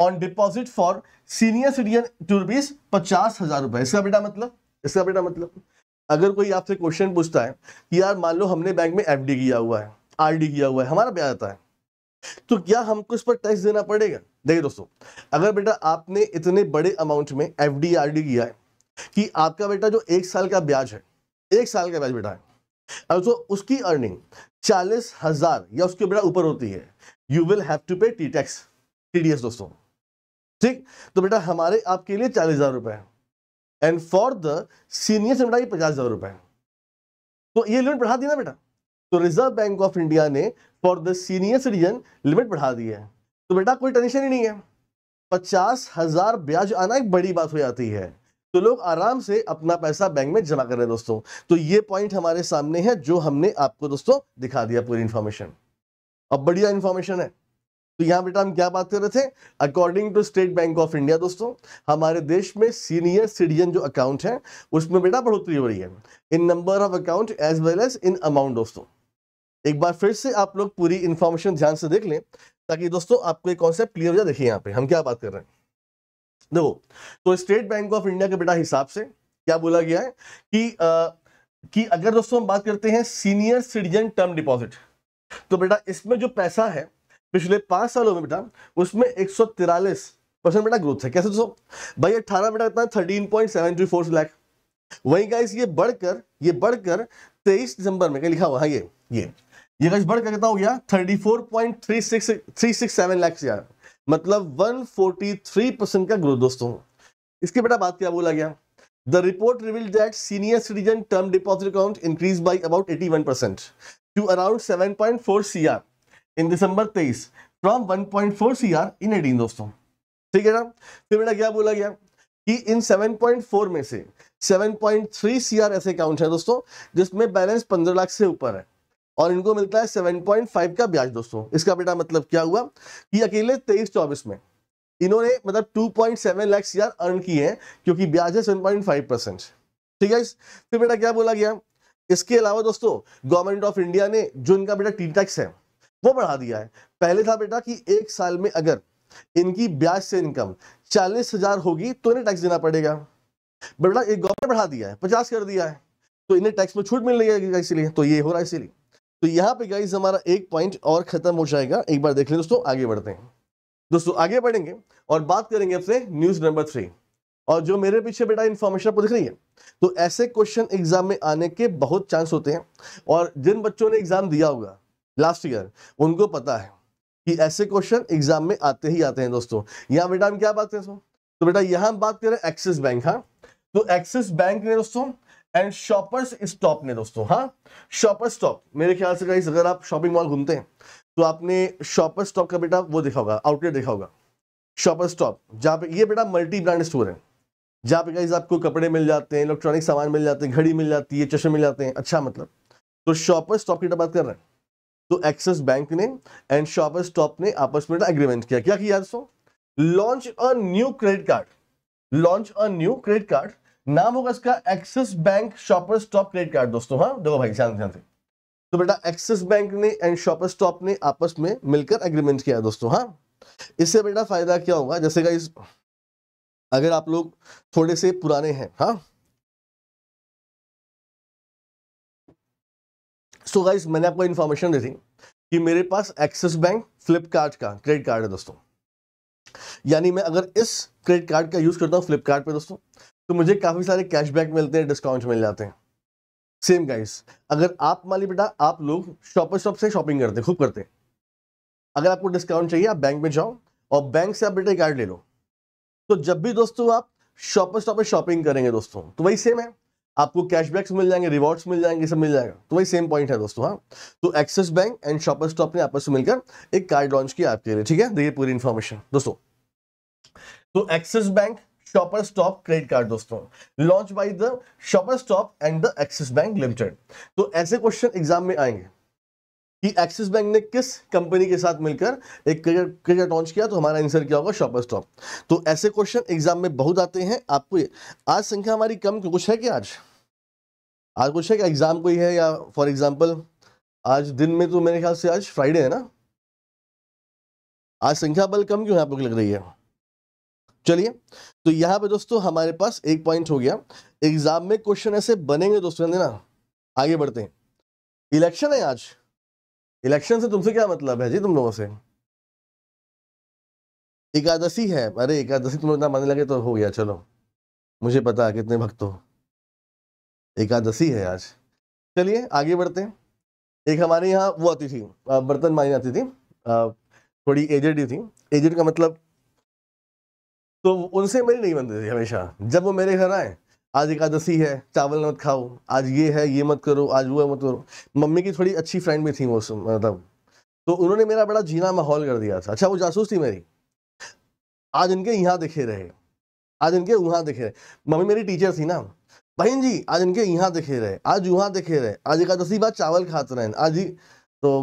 on deposit for senior citizen to rupees पचास हजार रुपए इसका बेटा मतलब इसका बेटा मतलब अगर कोई आपसे क्वेश्चन पूछता है कि यार मान लो हमने बैंक में एफडी किया हुआ है आरडी किया हुआ है हमारा ब्याज आता है तो क्या हमको इस पर टैक्स देना पड़ेगा देखिए दोस्तों अगर बेटा आपने इतने बड़े अमाउंट में एफ डी किया है कि आपका बेटा जो एक साल का ब्याज है एक साल का ब्याज बेटा है और तो उसकी अर्निंग चालीस हजार या उसके बेटा ऊपर होती है you will have to pay T tax T दोस्तों ठीक तो बेटा हमारे आपके लिए चालीस हजार रुपए एंड फॉर द सीनियर से बेटा ये पचास हजार रुपए तो ये लिमिट बढ़ा दी ना बेटा तो रिजर्व बैंक ऑफ इंडिया ने for the senior citizen limit बढ़ा दी है तो बेटा कोई टेंशन ही नहीं है पचास हजार ब्याज आना एक बड़ी बात हो जाती है तो लोग आराम से अपना पैसा बैंक में जमा कर रहे हैं दोस्तों तो ये पॉइंट हमारे सामने है जो हमने आपको दोस्तों दिखा दिया पूरी इंफॉर्मेशन अब बढ़िया इंफॉर्मेशन है तो यहाँ बेटा हम क्या बात कर रहे थे according to State bank of India दोस्तों हमारे देश में सीनियर सिटीजन जो अकाउंट है उसमें बेटा बढ़ोतरी हो रही है in number of account as well as in amount दोस्तों एक बार फिर से आप लोग पूरी इंफॉर्मेशन ध्यान से देख लें ताकि दोस्तों आपको एक कॉन्सेप्ट क्लियर हो जाए देखिए यहाँ पे हम क्या बात कर रहे हैं देखो तो स्टेट बैंक ऑफ इंडिया के बेटा हिसाब से क्या बोला गया है कि आ, कि अगर दोस्तों हम बात करते हैं सीनियर सिटीजन टर्म डिपॉजिट तो बेटा इसमें जो पैसा है पिछले पांच सालों में बेटा उसमें एक परसेंट बेटा ग्रोथ है कैसे दोस्तों भाई अट्ठारह बेटा इतना thirteen point seven three four lakh वही का ये बढ़कर ये बढ़कर तेईस दिसंबर में क्या लिखा हुआ है हाँ, ये ये ये गज बढ़ कर कितना हो गया thirty four point three six three six seven lakhs यार मतलब वन फोर्टी थ्री परसेंट का ग्रोथ दोस्तों इसके बेटा बात क्या बोला गया the report reveal that senior citizen term deposit account increase by about eighty one percent to around seven point four C R in December तेईस from one point four C R in eighteen दोस्तों ठीक है ना फिर बेटा क्या बोला गया कि इन 7.4 में से 7.3 सीआर ऐसे अकाउंट है दोस्तों जिसमें बैलेंस 15 लाख से ऊपर है और इनको मिलता है 7.5 का ब्याज दोस्तों इसका बेटा मतलब क्या हुआ कि अकेले तेईस चौबीस में इन्होंने मतलब 2.7 लाख लैक्स यार अर्न किए हैं क्योंकि ब्याज है 7.5 परसेंट ठीक है फिर बेटा क्या बोला गया इसके अलावा दोस्तों गवर्नमेंट ऑफ इंडिया ने जो इनका बेटा टी टैक्स है वो बढ़ा दिया है पहले था बेटा कि एक साल में अगर इनकी ब्याज से इनकम चालीस हजार होगी तो इन्हें टैक्स देना पड़ेगा बेटा एक गवर्नमेंट बढ़ा दिया है पचास कर दिया है तो इन्हें टैक्स में छूट मिल रही है इसीलिए तो ये हो रहा है इसीलिए तो यहाँ पे गाइज हमारा एक पॉइंट और खत्म हो जाएगा एक बार देख लें दोस्तों आगे बढ़ते हैं दोस्तों आगे बढ़ेंगे और बात करेंगे अपने न्यूज नंबर थ्री और जो मेरे पीछे बेटा इन्फॉर्मेशन आपको दिख रही है तो ऐसे क्वेश्चन एग्जाम में आने के बहुत चांस होते हैं और जिन बच्चों ने एग्जाम दिया होगा लास्ट ईयर उनको पता है कि ऐसे क्वेश्चन एग्जाम में आते ही आते हैं दोस्तों यहाँ बेटा हम क्या बात करें तो बेटा यहाँ हम बात करें एक्सिस बैंक हाँ तो एक्सिस बैंक ने दोस्तों एंड शॉपर्स स्टॉप ने दोस्तों हाँ शॉपर स्टॉप मेरे ख्याल से गाइस अगर आप शॉपिंग मॉल घूमते हैं तो आपने शॉपर स्टॉप का बेटा वो देखा होगा आउटलेट देखा होगा शॉपर स्टॉप जहाँ पे ये बेटा मल्टी ब्रांड स्टोर है जहाँ पे गाइज आपको कपड़े मिल जाते हैं इलेक्ट्रॉनिक सामान मिल जाते हैं घड़ी मिल जाती है चश्मे मिल जाते हैं अच्छा मतलब तो शॉपर स्टॉप की बात कर रहे हैं तो एक्सिस बैंक ने एंड शॉपर स्टॉप ने आपस में एग्रीमेंट किया क्या किया दोस्तों launch a new credit card launch a new credit card नाम होगा इसका Axis Bank Shopper Stop credit card दोस्तों हाँ देखो भाई ध्यान ध्यान से तो बेटा एक्सिस बैंक ने एंड शॉपर स्टॉप ने आपस में मिलकर एग्रीमेंट किया दोस्तों हाँ इससे बेटा फायदा क्या होगा जैसे का अगर आप लोग थोड़े से पुराने हैं हाँ सो so गाइस मैंने आपको इन्फॉर्मेशन दी थी कि मेरे पास एक्सिस बैंक फ्लिपकार्ट का क्रेडिट कार्ड है दोस्तों यानी मैं अगर इस क्रेडिट कार्ड का यूज़ करता हूँ फ्लिपकार्ट दोस्तों तो मुझे काफ़ी सारे कैशबैक मिलते हैं डिस्काउंट मिल जाते हैं सेम गाइस अगर आप माली बेटा आप लोग शॉपर शॉप से शॉपिंग करते खूब करते हैं अगर आपको डिस्काउंट चाहिए आप बैंक में जाओ और बैंक से आप बेटा कार्ड ले लो तो जब भी दोस्तों आप शॉपर स्टॉप पर शॉपिंग करेंगे दोस्तों तो वही सेम है आपको कैशबैक्स मिल जाएंगे रिवॉर्ड्स मिल जाएंगे सब मिल जाएगा तो वही सेम पॉइंट है दोस्तों हाँ तो Axis Bank and Shopper Stop ने आपस में मिलकर एक कार्ड लॉन्च किया आपके लिए ठीक है देखिए तो पूरी इन्फॉर्मेशन दोस्तों तो Axis Bank Shopper Stop credit card दोस्तों launch by the Shopper Stop and the Axis Bank limited तो ऐसे क्वेश्चन एग्जाम में आएंगे कि एक्सिस बैंक ने किस कंपनी के साथ मिलकर एक क्रेडिट लॉन्च किया तो हमारा आंसर क्या होगा शॉपर स्टॉप तो ऐसे क्वेश्चन एग्जाम में बहुत आते हैं आपको ये आज संख्या हमारी कम कुछ है क्या आज आज कुछ है क्या एग्जाम कोई है या फॉर एग्जाम्पल आज दिन में तो मेरे ख्याल से आज फ्राइडे है ना आज संख्या बल कम क्यों है आपको लग रही है चलिए तो यहाँ पे दोस्तों हमारे पास एक पॉइंट हो गया एग्जाम में क्वेश्चन ऐसे बनेंगे दोस्तों ना आगे बढ़ते हैं इलेक्शन है आज इलेक्शन से तुमसे क्या मतलब है जी तुम लोगों से एकादशी है अरे एकादशी तुम लोग ना मानने लगे तो हो गया चलो मुझे पता कितने भक्त हो एकादशी है आज चलिए आगे बढ़ते हैं एक हमारे यहाँ वो आती थी बर्तन मानी आती थी थोड़ी एजेड ही थी एजेड का मतलब तो उनसे मेरी नहीं बनती थी हमेशा जब वो मेरे घर आए आज एकादशी है चावल मत खाओ आज ये है ये मत करो आज वो मत करो मम्मी की थोड़ी अच्छी फ्रेंड भी थी वो मतलब तो उन्होंने मेरा बड़ा जीना माहौल कर दिया था अच्छा वो जासूस थी मेरी आज इनके यहाँ दिखे रहे आज इनके वहाँ दिखे रहे मम्मी मेरी टीचर थी ना बहन जी आज इनके यहाँ दिखे रहे आज वहाँ दिखे रहे आज एकादशी बाद चावल खाते रहे आज ही तो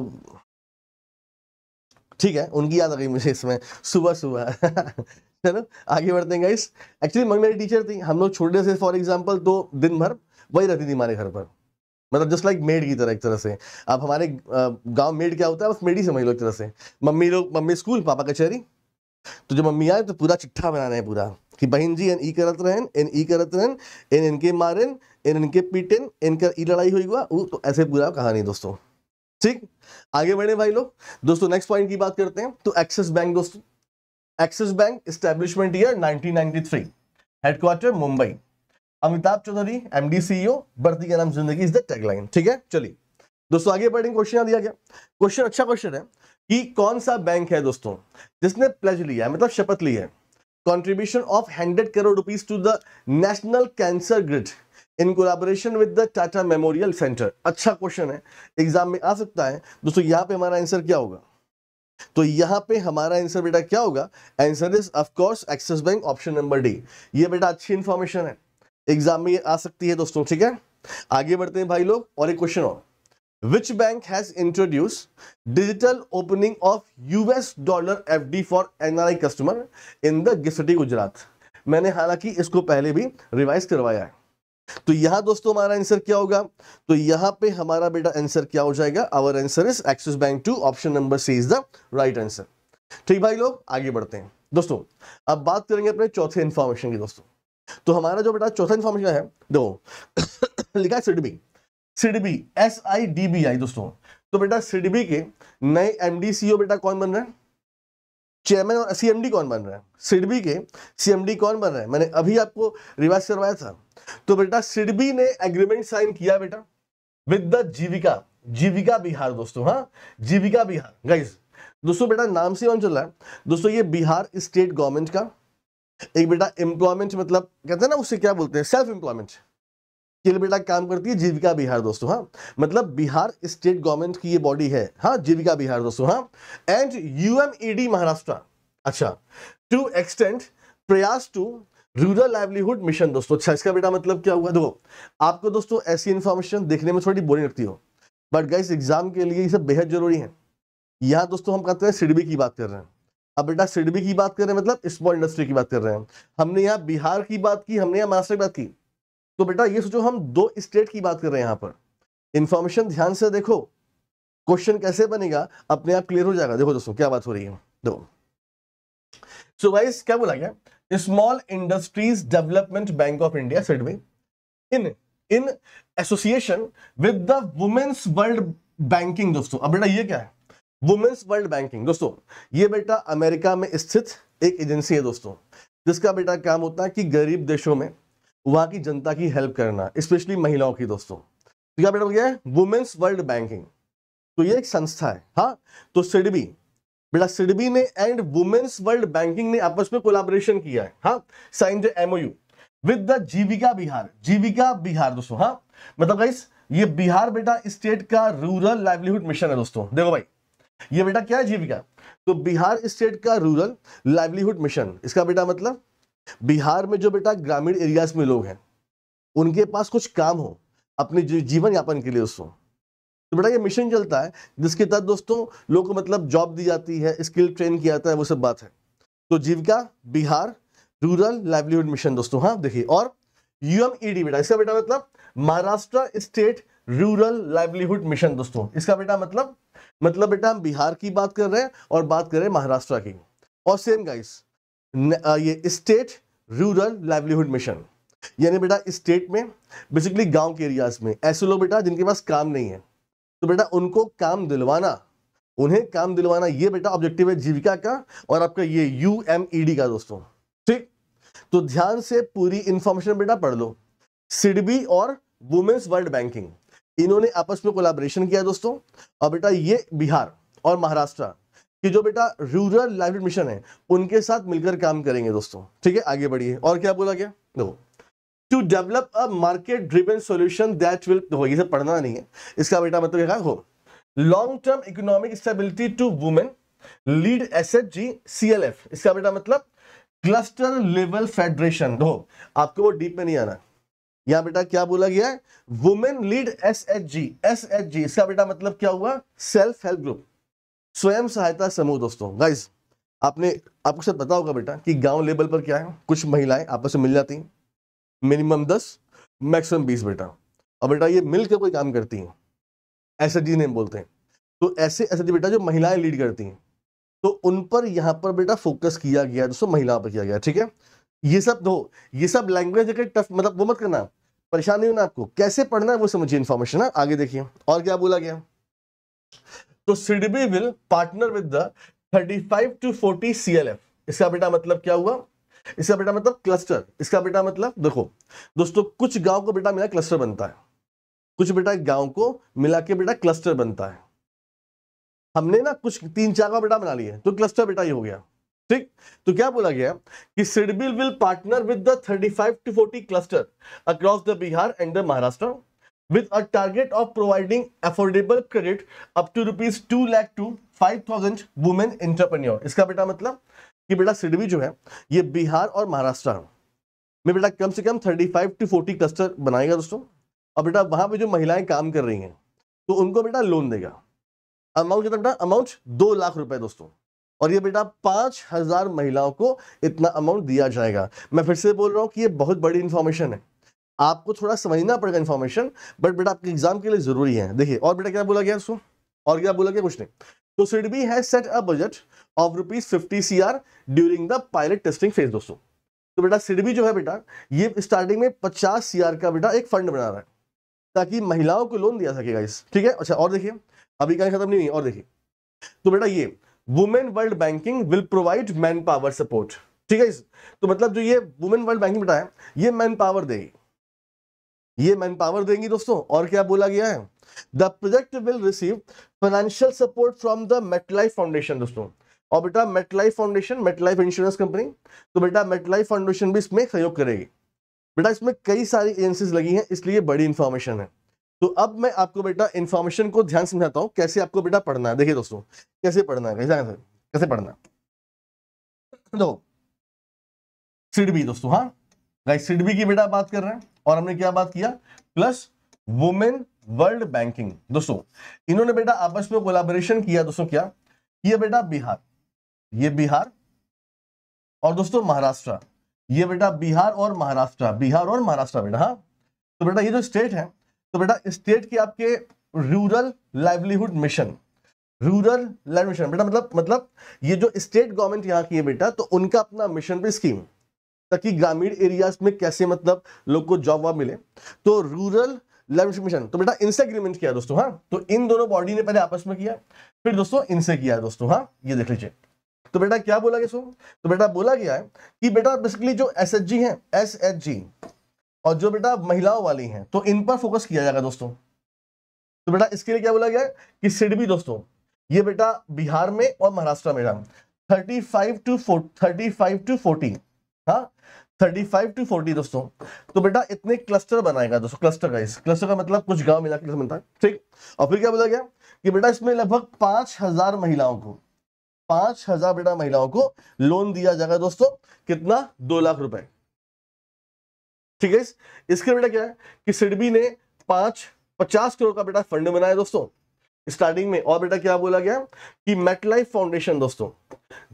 ठीक है उनकी याद आ गई मुझे इसमें सुबह सुबह *laughs* है ना आगे बढ़ते हैं गाइस एक्चुअली मम्मी मेरी टीचर थी हम लोग छोटे से फॉर एग्जाम्पल तो दिन भर वही रहती थी हमारे घर पर मतलब जस्ट लाइक मेड की तरह एक तरह से अब हमारे गांव मेड क्या होता है बस मेड ही समझ लो एक तरह से मम्मी लोग मम्मी स्कूल पापा कचहरी तो जब मम्मी आए तो पूरा चिट्ठा बनाना है पूरा कि बहन जी एन ई करत रहन एन ई करत रहन एन इनके मारन एन इनके पीटन इनका ई लड़ाई हुई हुआ तो ऐसे पूरा कहानी दोस्तों ठीक आगे बढ़े भाई लोग दोस्तों नेक्स्ट पॉइंट की बात करते हैं तो एक्सिस बैंक दोस्तों Axis Bank establishment year 1993 headquarter Mumbai Amitabh Chaudhary M MD CEO बढ़ती का नाम जिंदगी इज द टैगलाइन ठीक है चलिए दोस्तों आगे बढ़ेंगे क्वेश्चन दिया गया क्वेश्चन अच्छा क्वेश्चन है कि कौन सा बैंक है दोस्तों जिसने प्लेज लिया है मतलब शपथ ली है contribution of hundred crore rupees to the national cancer grid in collaboration with the Tata memorial centre अच्छा क्वेश्चन है एग्जाम में आ सकता है दोस्तों यहाँ पे हमारा आंसर क्या होगा तो यहां पे हमारा आंसर बेटा क्या होगा answer is of course Axis Bank option number D ये बेटा अच्छी इंफॉर्मेशन है एग्जाम में आ सकती है दोस्तों ठीक है आगे बढ़ते हैं भाई लोग और एक क्वेश्चन और which bank has introduce digital opening of US dollar D for NRI customer in the GIFT Gujarat मैंने हालांकि इसको पहले भी रिवाइज करवाया है तो यहां दोस्तों हमारा आंसर क्या होगा तो यहां पे हमारा बेटा आंसर क्या हो जाएगा our answer is Axis Bank two option number C is the right answer ठीक भाई लोग आगे बढ़ते हैं दोस्तों अब बात करेंगे अपने चौथे इंफॉर्मेशन की दोस्तों तो हमारा जो बेटा चौथा इंफॉर्मेशन है देखो *coughs* लिखा है SIDBI SIDBI S I D B I दोस्तों तो बेटा सिडबी के नए एमडीसीओ e बेटा कौन बन रहे हैं चेयरमैन सी कौन बन रहे हैं सिडबी के सी कौन बन रहे हैं मैंने अभी आपको रिवाइज करवाया था तो बेटा सिडबी ने एग्रीमेंट साइन किया बेटा विद द जीविका जीविका बिहार दोस्तों हाँ जीविका बिहार गाइज दोस्तों बेटा नाम से कौन चल रहा है दोस्तों ये बिहार स्टेट गवर्नमेंट का एक बेटा एम्प्लॉयमेंट मतलब कहते हैं ना उससे क्या बोलते हैं सेल्फ एम्प्लॉयमेंट ये बेटा काम करती है जीविका बिहार दोस्तों हाँ मतलब बिहार स्टेट गवर्नमेंट की ये बॉडी है हाँ जीविका बिहार दोस्तों हाँ एंड यूएमईडी e महाराष्ट्र अच्छा to extend prayas to rural livelihood mission दोस्तों अच्छा इसका बेटा मतलब क्या हुआ देखो आपको दोस्तों ऐसी इंफॉर्मेशन देखने में थोड़ी बोरिंग लगती हो बट गाइस एग्जाम के लिए ये सब बेहद जरूरी है यहाँ दोस्तों हम कहते हैं सिडबी की बात कर रहे हैं अब बेटा सिडबी की बात कर रहे हैं मतलब स्मॉल इंडस्ट्री की बात कर रहे हैं हमने यहाँ बिहार की बात की हमने यहाँ महाराष्ट्र की बात की तो बेटा ये सोचो हम दो स्टेट की बात कर रहे हैं यहां पर इंफॉर्मेशन ध्यान से देखो क्वेश्चन कैसे बनेगा अपने आप क्लियर हो जाएगा देखो दोस्तों क्या बात हो रही है दो सो गाइस क्या बोला गया small industries development bank of India SIDBI in in association with the women's world banking दोस्तों अब बेटा ये क्या है वुमेन्स वर्ल्ड बैंकिंग दोस्तों ये बेटा अमेरिका में स्थित एक एजेंसी है दोस्तों जिसका बेटा काम होता है कि गरीब देशों में वहां की जनता की हेल्प करना स्पेशली महिलाओं की दोस्तों तो क्या बेटा बोलिए वुमेन्स वर्ल्ड बैंकिंग तो ये एक संस्था है हाँ तो सिडबी बेटा सिडबी ने एंड वुमेन्स वर्ल्ड बैंकिंग ने आपस में कोलाबोरेशन किया है हाँ sign the MoU with the Jeevika Bihar Jeevika Bihar दोस्तों हाँ मतलब गाइस ये बिहार बेटा स्टेट का रूरल लाइवलीहुड मिशन है दोस्तों देखो भाई ये बेटा क्या है जीविका तो बिहार स्टेट का रूरल लाइवलीहुड मिशन इसका बेटा मतलब बिहार में जो बेटा ग्रामीण एरियाज में लोग हैं उनके पास कुछ काम हो अपने जीवन यापन के लिए उसको तो बेटा ये मिशन चलता है जिसके तहत दोस्तों लोगों को मतलब जॉब दी जाती है स्किल ट्रेन किया जाता है वो सब बात है तो Jeevika Bihar rural livelihood mission दोस्तों हाँ देखिए और यूएमईडी बेटा इसका बेटा मतलब Maharashtra state rural livelihood mission दोस्तों इसका बेटा मतलब मतलब बेटा हम बिहार की बात कर रहे हैं और बात कर रहे हैं महाराष्ट्र की और सेम गाइस ये स्टेट रूरल लाइवलीहुड मिशन यानी बेटा स्टेट में बेसिकली गांव के एरियाज में ऐसे लोग बेटा जिनके पास काम नहीं है तो बेटा उनको काम दिलवाना उन्हें काम दिलवाना ये बेटा ऑब्जेक्टिव है जीविका का और आपका ये यू एम ई डी का दोस्तों ठीक तो ध्यान से पूरी इंफॉर्मेशन बेटा पढ़ लो सिडबी और वुमेन्स वर्ल्ड बैंकिंग इन्होंने आपस में कोलाब्रेशन किया दोस्तों और बेटा ये बिहार और महाराष्ट्र कि जो बेटा रूरल लाइवलीड मिशन है उनके साथ मिलकर काम करेंगे दोस्तों ठीक है आगे बढ़िए और क्या बोला गया देखो to develop a market driven solution that will देखो ये सब पढ़ना नहीं है इसका बेटा मतलब क्या हो long term economic stability to women lead S H G C L F इसका बेटा मतलब क्लस्टर लेवल फेडरेशन दो आपको वो डीप में नहीं आना यहां बेटा क्या बोला गया है women lead S H G S H G इसका बेटा मतलब क्या हुआ सेल्फ हेल्प ग्रुप स्वयं सहायता समूह दोस्तों गाइज आपने आपको सब पता होगा बेटा कि गांव लेवल पर क्या है कुछ महिलाएं आपस में मिल जाती हैं मिनिमम दस मैक्सिमम बीस बेटा और बेटा ये मिलकर कोई काम करती हैं एस एच नेम बोलते हैं तो ऐसे एस बेटा जो महिलाएं लीड करती हैं तो उन पर यहाँ पर बेटा फोकस किया गया दोस्तों महिलाओं पर किया गया ठीक है ये सब दो ये सब लैंग्वेज अगर टफ मतलब वो मत करना परेशान नहीं होना आपको कैसे पढ़ना है वो समझिए इन्फॉर्मेशन है हाँ? आगे देखिए और क्या बोला गया तो SIDBI will partner with the 35 to 40 CLF इसका बेटा मतलब क्या हुआ इसका बेटा मतलब क्लस्टर इसका बेटा मतलब देखो दोस्तों कुछ गांव को बेटा मिला क्लस्टर बनता है कुछ बेटा गांव को मिला के बेटा क्लस्टर बनता है हमने ना कुछ तीन चार का बेटा बना लिया तो क्लस्टर बेटा ही हो गया ठीक तो क्या बोला गया कि SIDBI will partner with the 35 to 40 cluster across the Bihar and the Maharashtra with a target of providing affordable credit up to rupees two lakh to 5000 women entrepreneur इसका बेटा मतलब कि बेटा सिडबी जो है ये बिहार और महाराष्ट्र में बेटा कम से कम 35 टू 40 क्लस्टर बनाएगा दोस्तों और बेटा वहां पे जो महिलाएं काम कर रही हैं तो उनको बेटा लोन देगा अमाउंट कितना बेटा अमाउंट दो लाख रुपए दोस्तों और ये बेटा पाँच हज़ार महिलाओं को इतना अमाउंट दिया जाएगा मैं फिर से बोल रहा हूँ कि ये बहुत बड़ी इन्फॉर्मेशन है आपको थोड़ा समझना पड़ेगा इन्फॉर्मेशन बट बेटा आपके एग्जाम के लिए जरूरी है देखिए और बेटा क्या बोला गया उसको और क्या बोला गया कुछ नहीं तो सिडबी है set a budget of rupees fifty C R during the pilot testing phase दोस्तों तो बेटा सिडबी जो है बेटा ये स्टार्टिंग में पचास सी का बेटा एक फंड बना रहा है ताकि महिलाओं को लोन दिया सकेगा इस ठीक है अच्छा और देखिए अभी कहीं खत्म नहीं हुई और देखिए तो बेटा ये women world banking will provide man power support ठीक है इस तो मतलब जो ये वुमेन वर्ल्ड बैंकिंग बेटा है ये मैन पावर देगी ये मैन पावर देंगी दोस्तों और क्या बोला गया है the project will receive financial support from the MetLife foundation दोस्तों और बेटा MetLife foundation MetLife insurance company तो बेटा मेटलाइफ फाउंडेशन भी इसमें सहयोग करेगी बेटा इसमें कई सारी एजेंसीज लगी हैं इसलिए बड़ी इंफॉर्मेशन है तो अब मैं आपको बेटा इन्फॉर्मेशन को ध्यान समझाता हूँ कैसे आपको बेटा पढ़ना है देखिए दोस्तों कैसे पढ़ना है कैसे कैसे पढ़ना है दो सीडबी दोस्तों हाँ गाइस सिडबी की बेटा बात कर रहे हैं और हमने क्या बात किया प्लस वुमेन वर्ल्ड बैंकिंग दोस्तों इन्होंने बेटा आपस में कोलाबोरेशन किया दोस्तों क्या ये बेटा बिहार ये बिहार और दोस्तों महाराष्ट्र ये बेटा बिहार और महाराष्ट्र बिहार और महाराष्ट्र बेटा हाँ तो बेटा ये जो स्टेट है तो बेटा स्टेट की आपके rural livelihood mission rural live mission बेटा मतलब मतलब ये जो स्टेट गवर्नमेंट यहाँ की है बेटा तो उनका अपना मिशन पे स्कीम ताकि ग्रामीण एरियाज में कैसे मतलब लोग को जॉब वॉब मिले तो रूरल मिशन तो बेटा इनसे एग्रीमेंट किया दोस्तों हाँ तो इन दोनों बॉडी ने पहले आपस में किया फिर दोस्तों इनसे किया दोस्तों हाँ ये देख लीजिए तो बेटा क्या बोला गया तो बेटा बोला गया है कि बेटा बेसिकली जो एस एच जी है एस एच जी और जो बेटा महिलाओं वाली हैं तो इन पर फोकस किया जाएगा दोस्तों तो बेटा इसके लिए क्या बोला गया कि सिडबी दोस्तों ये बेटा बिहार में और महाराष्ट्र में thirty five to thirty five to forty हाँ थर्टी फाइव टू फोर्टी दोस्तों तो बेटा इतने क्लस्टर बनाएगा दोस्तों क्लस्टर का इस क्लस्टर का मतलब कुछ गांव मिला क्लस्टर बनता है ठीक और फिर क्या बोला गया कि बेटा इसमें लगभग पांच हजार महिलाओं को पांच हजार बेटा महिलाओं को लोन दिया जाएगा दोस्तों कितना दो लाख रुपए ठीक है इसके बेटा क्या है कि सिडबी ने पांच पचास करोड़ का बेटा फंड बनाया दोस्तों स्टार्टिंग में और बेटा क्या बोला गया कि मेटलाइफ फाउंडेशन दोस्तों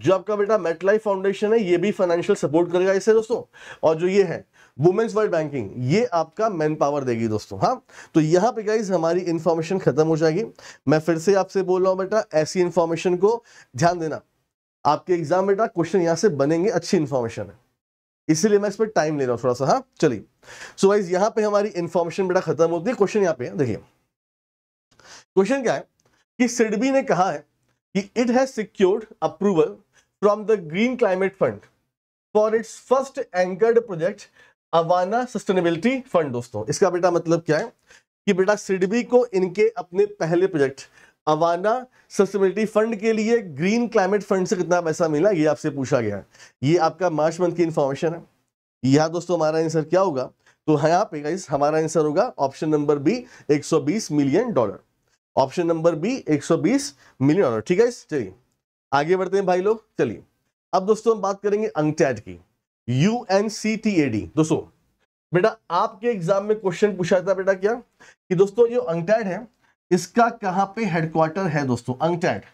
जो आपका बेटा मेटलाइफ फाउंडेशन है ये भी फाइनेंशियल सपोर्ट करेगा इसे दोस्तों और जो ये है वुमेन्स वर्ल्ड बैंकिंग ये आपका मैन पावर देगी दोस्तों हाँ तो यहाँ पे गाइज हमारी इन्फॉर्मेशन खत्म हो जाएगी मैं फिर से आपसे बोल रहा हूँ बेटा ऐसी इन्फॉर्मेशन को ध्यान देना आपके एग्जाम बेटा क्वेश्चन यहाँ से बनेंगे अच्छी इन्फॉर्मेशन है इसीलिए मैं इस पर टाइम ले रहा हूँ थोड़ा सा हाँ चलिए सो so गाइज यहाँ पे हमारी इन्फॉर्मेशन बेटा खत्म होती है क्वेश्चन यहाँ पे देखिए क्वेश्चन क्या है कि सिडबी ने कहा है कि it has secured approval from the green climate fund for its first anchored project Avana sustainability fund दोस्तों इसका बेटा मतलब क्या है कि बेटा सिडबी को इनके अपने पहले प्रोजेक्ट अवाना सस्टेनेबिलिटी फंड के लिए ग्रीन क्लाइमेट फंड से कितना पैसा मिला ये आपसे पूछा गया है ये आपका मार्च मंथ की इन्फॉर्मेशन है यह दोस्तों हमारा आंसर क्या होगा तो यहाँ पे गाइस हमारा आंसर होगा option number B 120 million dollar option number B 120 million dollar ठीक है चलिए आगे बढ़ते हैं भाई लोग चलिए अब दोस्तों हम बात करेंगे अंकटैट की U N C T A D दोस्तों बेटा आपके एग्जाम में क्वेश्चन पूछा था बेटा क्या कि दोस्तों जो अंकटैट है इसका कहां पे हेडक्वार्टर है दोस्तों अंकटैट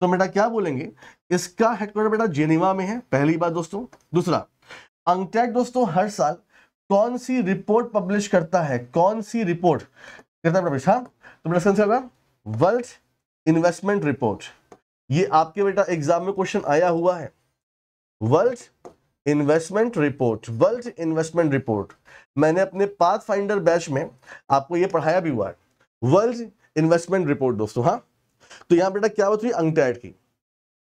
तो बेटा क्या बोलेंगे इसका हेडक्वार्टर बेटा जेनेवा में है पहली बात दोस्तों दूसरा अंकटैट दोस्तों हर साल कौन सी रिपोर्ट पब्लिश करता है कौन सी रिपोर्ट करता है बेटा हाँ? तो बेटा वर्ल्ड इन्वेस्टमेंट रिपोर्ट ये आपके बेटा एग्जाम में क्वेश्चन आया हुआ है world investment report world investment report मैंने अपने पाथ फाइंडर बैच में आपको ये पढ़ाया भी हुआ है वर्ल्ड इन्वेस्टमेंट रिपोर्ट दोस्तों हाँ तो यहाँ बेटा क्या बात हुई अंगटैड की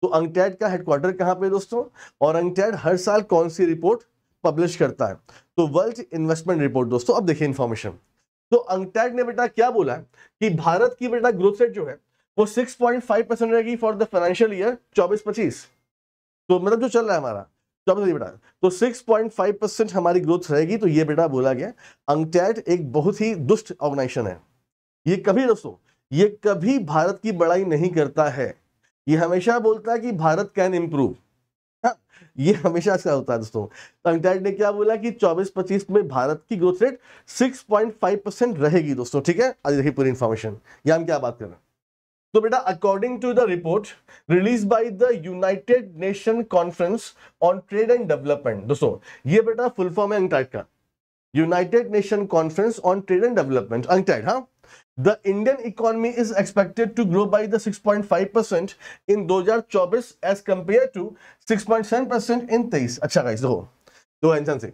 तो अंगटैड का हेडक्वार्टर कहाँ पे दोस्तों और अंगटैड हर साल कौन सी रिपोर्ट पब्लिश करता है तो वर्ल्ड इन्वेस्टमेंट रिपोर्ट दोस्तों अब देखिए इन्फॉर्मेशन तो अंगटैग ने बेटा क्या बोला है कि भारत की बेटा ग्रोथ रेट जो है वो 6.5 परसेंट रहेगी फॉर द फाइनेंशियल ईयर 24-25 तो मतलब जो चल रहा है हमारा चौबीस बेटा तो 6.5 परसेंट हमारी ग्रोथ रहेगी तो ये बेटा बोला गया अंगटैग एक बहुत ही दुष्ट ऑर्गेनाइजेशन है ये कभी दोस्तों ये कभी भारत की बड़ाई नहीं करता है ये हमेशा बोलता है कि भारत कैन इंप्रूव *laughs* ये हमेशा से अच्छा होता है दोस्तों कंटेंट तो ने क्या बोला कि 24-25 में भारत की ग्रोथ रेट 6.5 परसेंट रहेगी दोस्तों ठीक है आज देखिए पूरी इंफॉर्मेशन ये हम क्या बात कर रहे हैं तो बेटा according to the report release by the United Nation conference on trade and development दोस्तों ये बेटा फुल फॉर्म है अंगटैट का United Nation conference on trade and development UNCTAD हाँ the Indian economy is expected to grow by the 6.5% percent in 2024 as compared to 6.7% percent in 23 अच्छा gas देखो दो tension से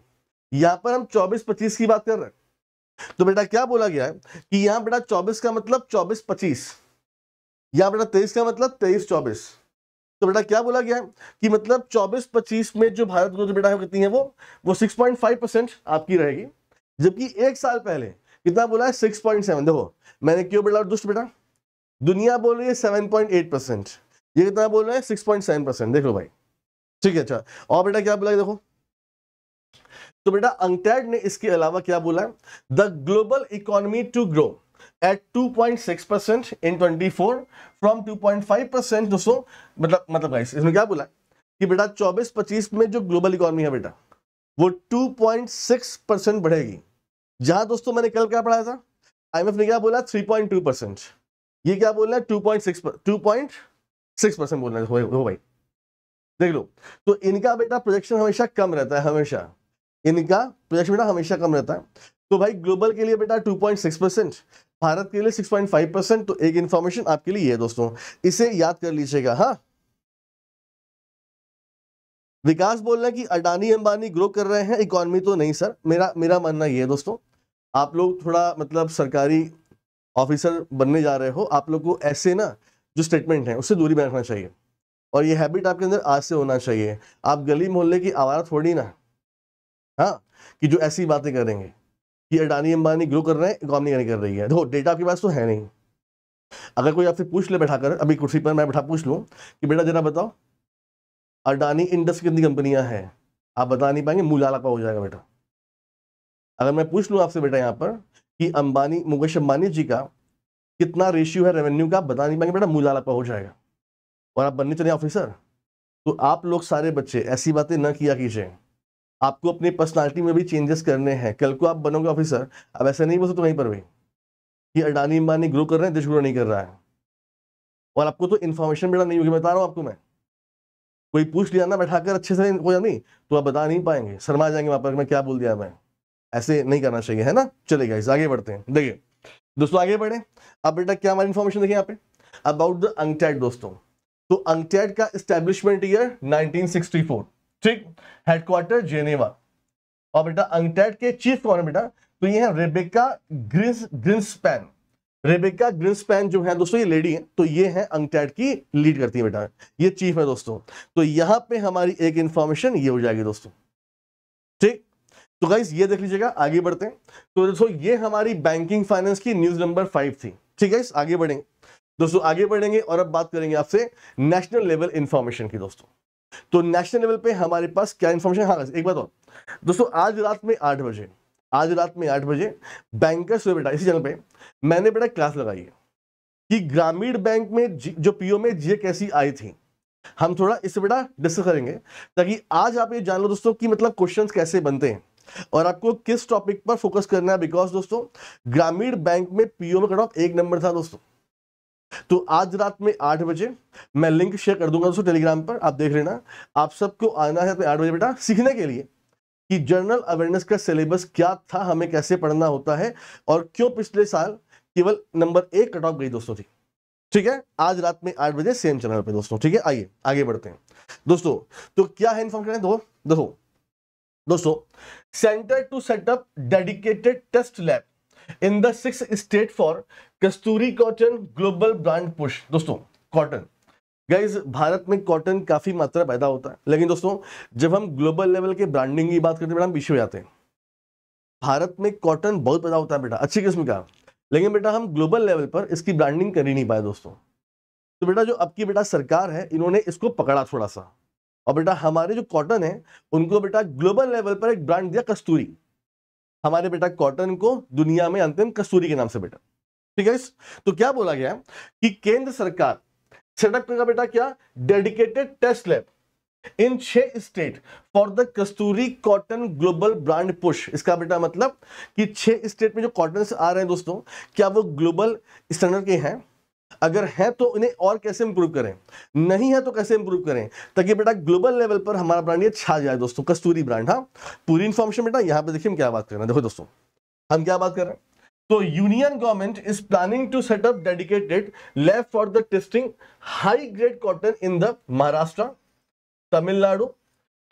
यहाँ पर हम 24 25 की बात कर रहे हैं तो बेटा क्या बोला गया है कि यहाँ बेटा 24 का मतलब 24 25 यहाँ बेटा 23 का मतलब 23 24 तो बेटा क्या बोला गया है कि मतलब 24 25 में जो भारत ग्रोथ बेटा है कितनी है वो वो 6.5 परसेंट आपकी रहेगी जबकि एक साल पहले कितना बोला है सिक्स पॉइंट सेवन देखो मैंने क्यों बोला दुष्ट बेटा दुनिया बोल रही है सेवन पॉइंट एट परसेंट ये कितना बोल रहा है सिक्स पॉइंट सेवन परसेंट देख लो भाई ठीक है अच्छा और बेटा क्या बोला देखो तो बेटा अंगटैड ने इसके अलावा क्या बोला the global economy to grow at 2.6 percent in 24 from 2.5 percent दोस्तों मतलब मतलब गाइस इसमें क्या बोला कि बेटा 24-25 में जो ग्लोबल इकोनॉमी है बेटा वो 2.6 परसेंट बढ़ेगी जहां दोस्तों मैंने कल क्या पढ़ाया था आईएमएफ ने क्या बोला 3.2 परसेंट ये क्या बोल रहे है 2.6 2.6 परसेंट बोल है हो भाई देख लो तो इनका बेटा प्रोजेक्शन हमेशा कम रहता है हमेशा इनका प्रोजेक्शन बेटा हमेशा कम रहता है तो भाई ग्लोबल के लिए बेटा 2.6 परसेंट भारत के लिए 6.5 परसेंट तो एक इन्फॉर्मेशन आपके लिए है दोस्तों इसे याद कर लीजिएगा हाँ विकास बोल रहा है कि अडानी अंबानी ग्रो कर रहे हैं इकोनॉमी तो नहीं सर मेरा मेरा मानना ये है दोस्तों आप लोग थोड़ा मतलब सरकारी ऑफिसर बनने जा रहे हो आप लोग को ऐसे ना जो स्टेटमेंट है उससे दूरी बैठना चाहिए और ये हैबिट आपके अंदर आज से होना चाहिए आप गली मोहल्ले की आवारा थोड़ी ना हाँ कि जो ऐसी बातें करेंगे कि अडानी अंबानी ग्रो कर रहे हैं इकॉनमी नहीं कर रही है देखो डेटा आपके पास तो है नहीं अगर कोई आपसे पूछ ले बैठा कर अभी कुर्सी पर मैं बैठा पूछ लूँ कि बेटा जरा बताओ अडानी इंडस कितनी कंपनियां हैं आप बता नहीं पाएंगे मुँह लाला हो जाएगा बेटा अगर मैं पूछ लूँ आपसे बेटा यहाँ पर कि अंबानी मुकेश अंबानी जी का कितना रेशियो है रेवेन्यू का बता नहीं पाएंगे बेटा मुँह लाला हो जाएगा और आप बनने चले ऑफिसर तो आप लोग सारे बच्चे ऐसी बातें ना किया कीजिए आपको अपनी पर्सनालिटी में भी चेंजेस करने हैं कल को आप बनोगे ऑफिसर अब ऐसा नहीं बोल सकते तो कहीं पर भी कि अडानी अंबानी ग्रो कर रहे हैं देश ग्रो नहीं कर रहा है और आपको तो इन्फॉर्मेशन बेटा नहीं होगी बता रहा हूँ आपको मैं कोई पूछ लिया ना बैठा कर अच्छे से हो नहीं तो आप बता नहीं पाएंगे शर्मा जाएंगे वहां पर मैं क्या बोल दिया मैं ऐसे नहीं करना चाहिए है ना चलेगा इस आगे बढ़ते हैं देखिए दोस्तों आगे बढ़े अब बेटा क्या हमारी इन्फॉर्मेशन देखिए यहाँ पे अबाउट द अंगटैड दोस्तों तो अंगटैड का स्टैब्लिशमेंट ईयर नाइनटीन ठीक हेडक्वार्टर जेनेवा और बेटा अंगटैड के चीफ कौन है बेटा तो ये है Rebecca Grins Grynspan Rebecca Grynspan जो है दोस्तों ये लेडी है तो ये है अंगटैट की लीड करती है बेटा ये चीफ है दोस्तों तो यहां पे हमारी एक इंफॉर्मेशन ये हो जाएगी दोस्तों ठीक तो गाइज ये देख लीजिएगा आगे बढ़ते हैं तो दोस्तों ये हमारी बैंकिंग फाइनेंस की न्यूज नंबर फाइव थी ठीक है आगे बढ़ेंगे दोस्तों आगे बढ़ेंगे और अब बात करेंगे आपसे नेशनल लेवल इंफॉर्मेशन की दोस्तों तो नेशनल लेवल पे हमारे पास क्या इंफॉर्मेशन हाँ एक बात और दोस्तों आज रात में आठ बजे आज रात में आठ बजे बैंकर्स हुए बेटा इसी चैनल पे मैंने बेटा क्लास लगाई है कि ग्रामीण बैंक में जो पीओ में जीए कैसी आई थी हम थोड़ा इससे बेटा डिस्कस करेंगे ताकि आज आप ये जान लो दोस्तों कि मतलब क्वेश्चंस कैसे बनते हैं और आपको किस टॉपिक पर फोकस करना है बिकॉज दोस्तों ग्रामीण बैंक में पीओ में कट ऑफ एक नंबर था दोस्तों तो आज रात में आठ बजे मैं लिंक शेयर कर दूंगा दोस्तों टेलीग्राम पर आप देख लेना आप सबको आना है आठ बजे बेटा सीखने के लिए कि जनरल अवेयरनेस का सिलेबस क्या था हमें कैसे पढ़ना होता है और क्यों पिछले साल केवल नंबर एक कट ऑफ गई दोस्तों थी ठीक है आज रात में आठ बजे सेम चैनल पे दोस्तों ठीक है आइए आगे बढ़ते हैं दोस्तों तो क्या है इन्फॉर्म करें दो देखो दोस्तों centre to set up dedicated test lab in the six state for Kasturi cotton global brand push दोस्तों कॉटन गाइज भारत में कॉटन काफ़ी मात्रा पैदा होता है लेकिन दोस्तों जब हम ग्लोबल लेवल के ब्रांडिंग की बात करते हैं बेटा हम पीछे हो जाते हैं भारत में कॉटन बहुत पैदा होता है बेटा अच्छी किस्म का लेकिन बेटा हम ग्लोबल लेवल पर इसकी ब्रांडिंग कर ही नहीं पाए दोस्तों तो बेटा जो अब की बेटा सरकार है इन्होंने इसको पकड़ा थोड़ा सा और बेटा हमारे जो कॉटन है उनको बेटा ग्लोबल लेवल पर एक ब्रांड दिया कस्तूरी हमारे बेटा कॉटन को दुनिया में अंतिम कस्तूरी के नाम से बेटा ठीक है तो क्या बोला गया कि केंद्र सरकार सेटअप करेगा बेटा क्या डेडिकेटेड टेस्ट लैब इन छह state for the Kasturi cotton global brand push इसका बेटा मतलब कि छह स्टेट में जो कॉटन आ रहे हैं दोस्तों क्या वो ग्लोबल स्टैंडर्ड के हैं अगर है तो उन्हें और कैसे इंप्रूव करें नहीं है तो कैसे इंप्रूव करें ताकि बेटा ग्लोबल लेवल पर हमारा ब्रांड ये छा जाए दोस्तों कस्तूरी ब्रांड हाँ पूरी इन्फॉर्मेशन बेटा यहाँ पे देखिए हम क्या बात कर रहे हैं देखो दोस्तों हम क्या बात कर रहे हैं तो union government is planning to set up dedicated lab for the testing high grade cotton in the Maharashtra Tamil Nadu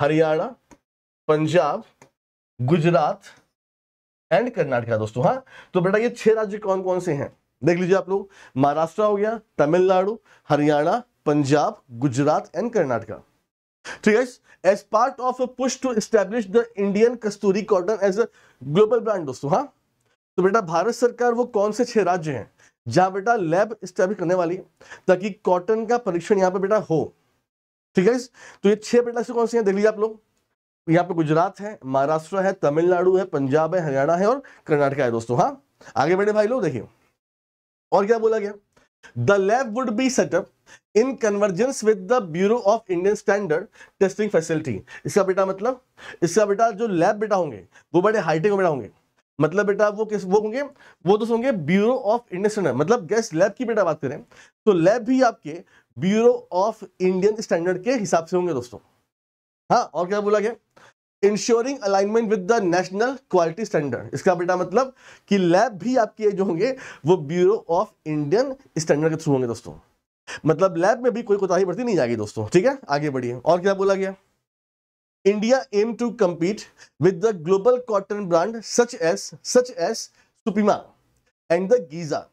Haryana Punjab Gujarat and Karnataka दोस्तों हाँ तो बेटा ये छह राज्य कौन कौन से हैं देख लीजिए आप लोग महाराष्ट्र हो गया तमिलनाडु हरियाणा पंजाब गुजरात एंड कर्नाटका ठीक है as part of a push to establish the Indian Kasturi cotton as a global brand दोस्तों हाँ तो बेटा भारत सरकार वो कौन से छह राज्य हैं जहां बेटा लैब स्टैब्लिश करने वाली ताकि कॉटन का परीक्षण यहाँ पे बेटा हो ठीक है तो ये छह बेटा से कौन से हैं देख लीजिए आप लोग यहाँ पे गुजरात है महाराष्ट्र है तमिलनाडु है पंजाब है हरियाणा है और कर्नाटका है दोस्तों हाँ आगे बढ़े भाई लोग देखिए और क्या बोला गया the lab would be setup in convergence with the bureau of Indian standard testing facility इसका बेटा मतलब इसका बेटा जो लैब बेटा होंगे वो बड़े हाईटेक बेटा होंगे मतलब बेटा वो किस वो होंगे वो दोस्त होंगे ब्यूरो ऑफ इंडियन स्टैंडर्ड मतलब गैस लैब की बेटा बात करें तो लैब भी आपके ब्यूरो ऑफ इंडियन स्टैंडर्ड के हिसाब से होंगे दोस्तों हाँ और क्या बोला गया ensuring alignment with the national quality standard इसका बेटा मतलब कि लैब भी आपके जो होंगे वो ब्यूरो ऑफ इंडियन स्टैंडर्ड के थ्रू होंगे दोस्तों मतलब लैब में भी कोई कोताही बढ़ती नहीं जाएगी दोस्तों ठीक है आगे बढ़िए और क्या बोला गया India aim to compete with the global cotton brand such as such as Supima and the Giza,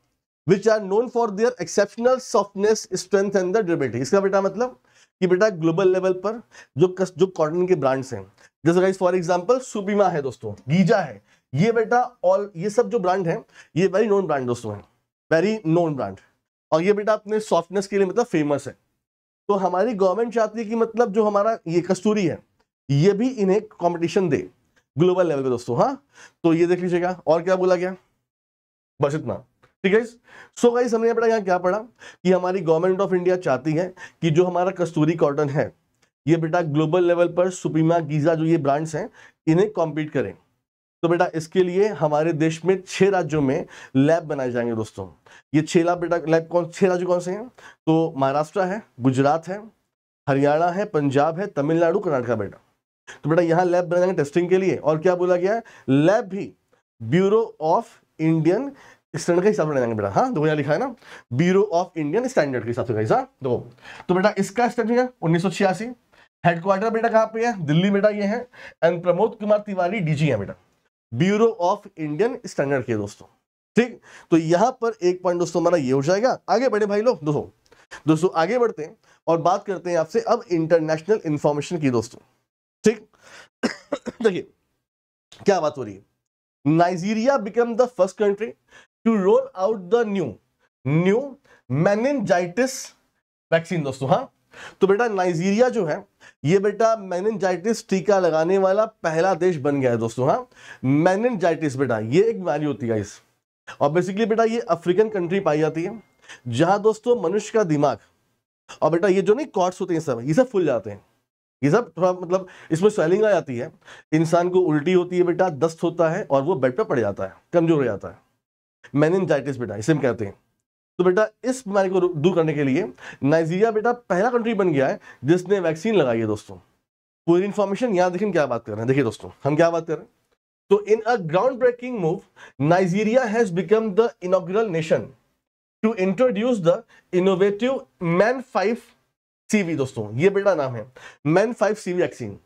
which are known for their exceptional softness, strength and the durability. इसका बेटा मतलब कि बेटा ग्लोबल लेवल पर जो जो कॉटन के brands हैं जैसे गाइस फॉर एग्जांपल सुपीमा है दोस्तों गीजा है ये बेटा ऑल ये सब जो ब्रांड है ये वेरी नोन ब्रांड दोस्तों हैं वेरी नोन ब्रांड और ये बेटा अपने सॉफ्टनेस के लिए मतलब फेमस है तो हमारी गवर्नमेंट चाहती है कि मतलब जो हमारा ये कस्तूरी है ये भी इन्हें कंपटीशन दे ग्लोबल लेवल पे दोस्तों हाँ तो ये देख लीजिएगा और क्या बोला गया बस इतना ठीक है सो गाइस हमने पढ़ा यहाँ क्या पढ़ा कि हमारी गवर्नमेंट ऑफ इंडिया चाहती है कि जो हमारा कस्तूरी कॉटन है ये बेटा ग्लोबल लेवल पर सुपीमा गीजा जो ये ब्रांड्स हैं इन्हें कॉम्पीट करें तो बेटा इसके लिए हमारे देश में छह राज्यों में लैब बनाए जाएंगे दोस्तों ये छह लाभ बेटा लैब कौन छह राज्य कौन से हैं तो महाराष्ट्र है गुजरात है हरियाणा है पंजाब है तमिलनाडु कर्नाटका बेटा तो बेटा यहां लैब बनाए जाएंगे टेस्टिंग के लिए और क्या बोला गया है लैब भी ब्यूरो ऑफ इंडियन स्टैंडर्ड के हिसाब से बनाएंगे बेटा हाँ दो यहाँ लिखा है ना ब्यूरो ऑफ इंडियन स्टैंडर्ड के हिसाब से हाँ दो तो बेटा इसका स्टेट है उन्नीस सौ छियासी हेडक्वार्टर बेटा कहाँ पे है दिल्ली बेटा ये है एंड प्रमोद कुमार तिवारी डीजी है बेटा ब्यूरो ऑफ इंडियन स्टैंडर्ड के दोस्तों ठीक तो यहाँ पर एक पॉइंट दोस्तों हमारा ये हो जाएगा आगे बढ़े भाई लोग दोस्तों दोस्तों आगे बढ़ते हैं और बात करते हैं आपसे अब इंटरनेशनल इंफॉर्मेशन की दोस्तों ठीक *coughs* देखिए क्या बात हो रही है Nigeria become the first country to roll out the new new meningitis vaccine दोस्तों हाँ तो बेटा नाइजीरिया जो है ये बेटा मैनजाइटिस टीका लगाने वाला पहला देश बन गया है दोस्तों हाँ मैनजाइटिस बेटा ये एक बीमारी होती है इस और बेसिकली बेटा ये अफ्रीकन कंट्री पाई जाती है जहां दोस्तों मनुष्य का दिमाग और बेटा ये जो नहीं कॉर्ड्स होते हैं सब ये सब फुल जाते हैं ये सब थोड़ा मतलब इसमें स्वेलिंग आ जाती है इंसान को उल्टी होती है बेटा दस्त होता है और वो बेड पर पड़ जाता है कमजोर हो जाता है मैनजाइटिस बेटा इसे हम कहते हैं तो बेटा इस बीमारी को दूर करने के लिए नाइजीरिया बेटा पहला कंट्री बन गया है जिसने वैक्सीन लगाई है दोस्तों पूरी इंफॉर्मेशन यहाँ देखें क्या बात कर रहे हैं देखिए दोस्तों हम क्या बात कर रहे हैं तो in a ground breaking move Nigeria has become the inaugural nation to introduce the innovative men five CV दोस्तों ये बेटा नाम है men five C vaccine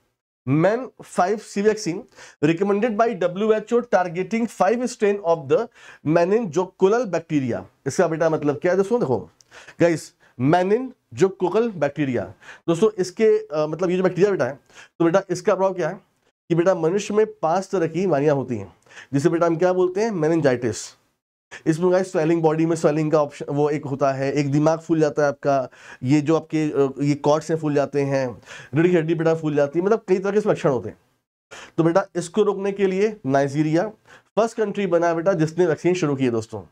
men five C vaccine recommended by W H O targeting five strain of the meningococcal bacteria इसका बेटा मतलब क्या है दोस्तों देखो गाइस मैनिन जो कुकल बैक्टीरिया दोस्तों इसके आ, मतलब ये जो बैक्टीरिया बेटा है तो बेटा इसका प्रभाव क्या है कि बेटा मनुष्य में पांच तरह की बीमारियां होती हैं जिसे बेटा हम क्या बोलते हैं मैनिनजाइटिस इसमें गाइस स्वेलिंग बॉडी में स्वेलिंग का ऑप्शन वो एक होता है एक दिमाग फूल जाता है आपका ये जो आपके ये कॉर्ड्स हैं फूल जाते हैं रीढ़ की हड्डी बेटा फूल जाती है मतलब कई तरह के लक्षण होते हैं तो बेटा इसको रोकने के लिए नाइजीरिया फर्स्ट कंट्री बना बेटा जिसने वैक्सीन शुरू की है दोस्तों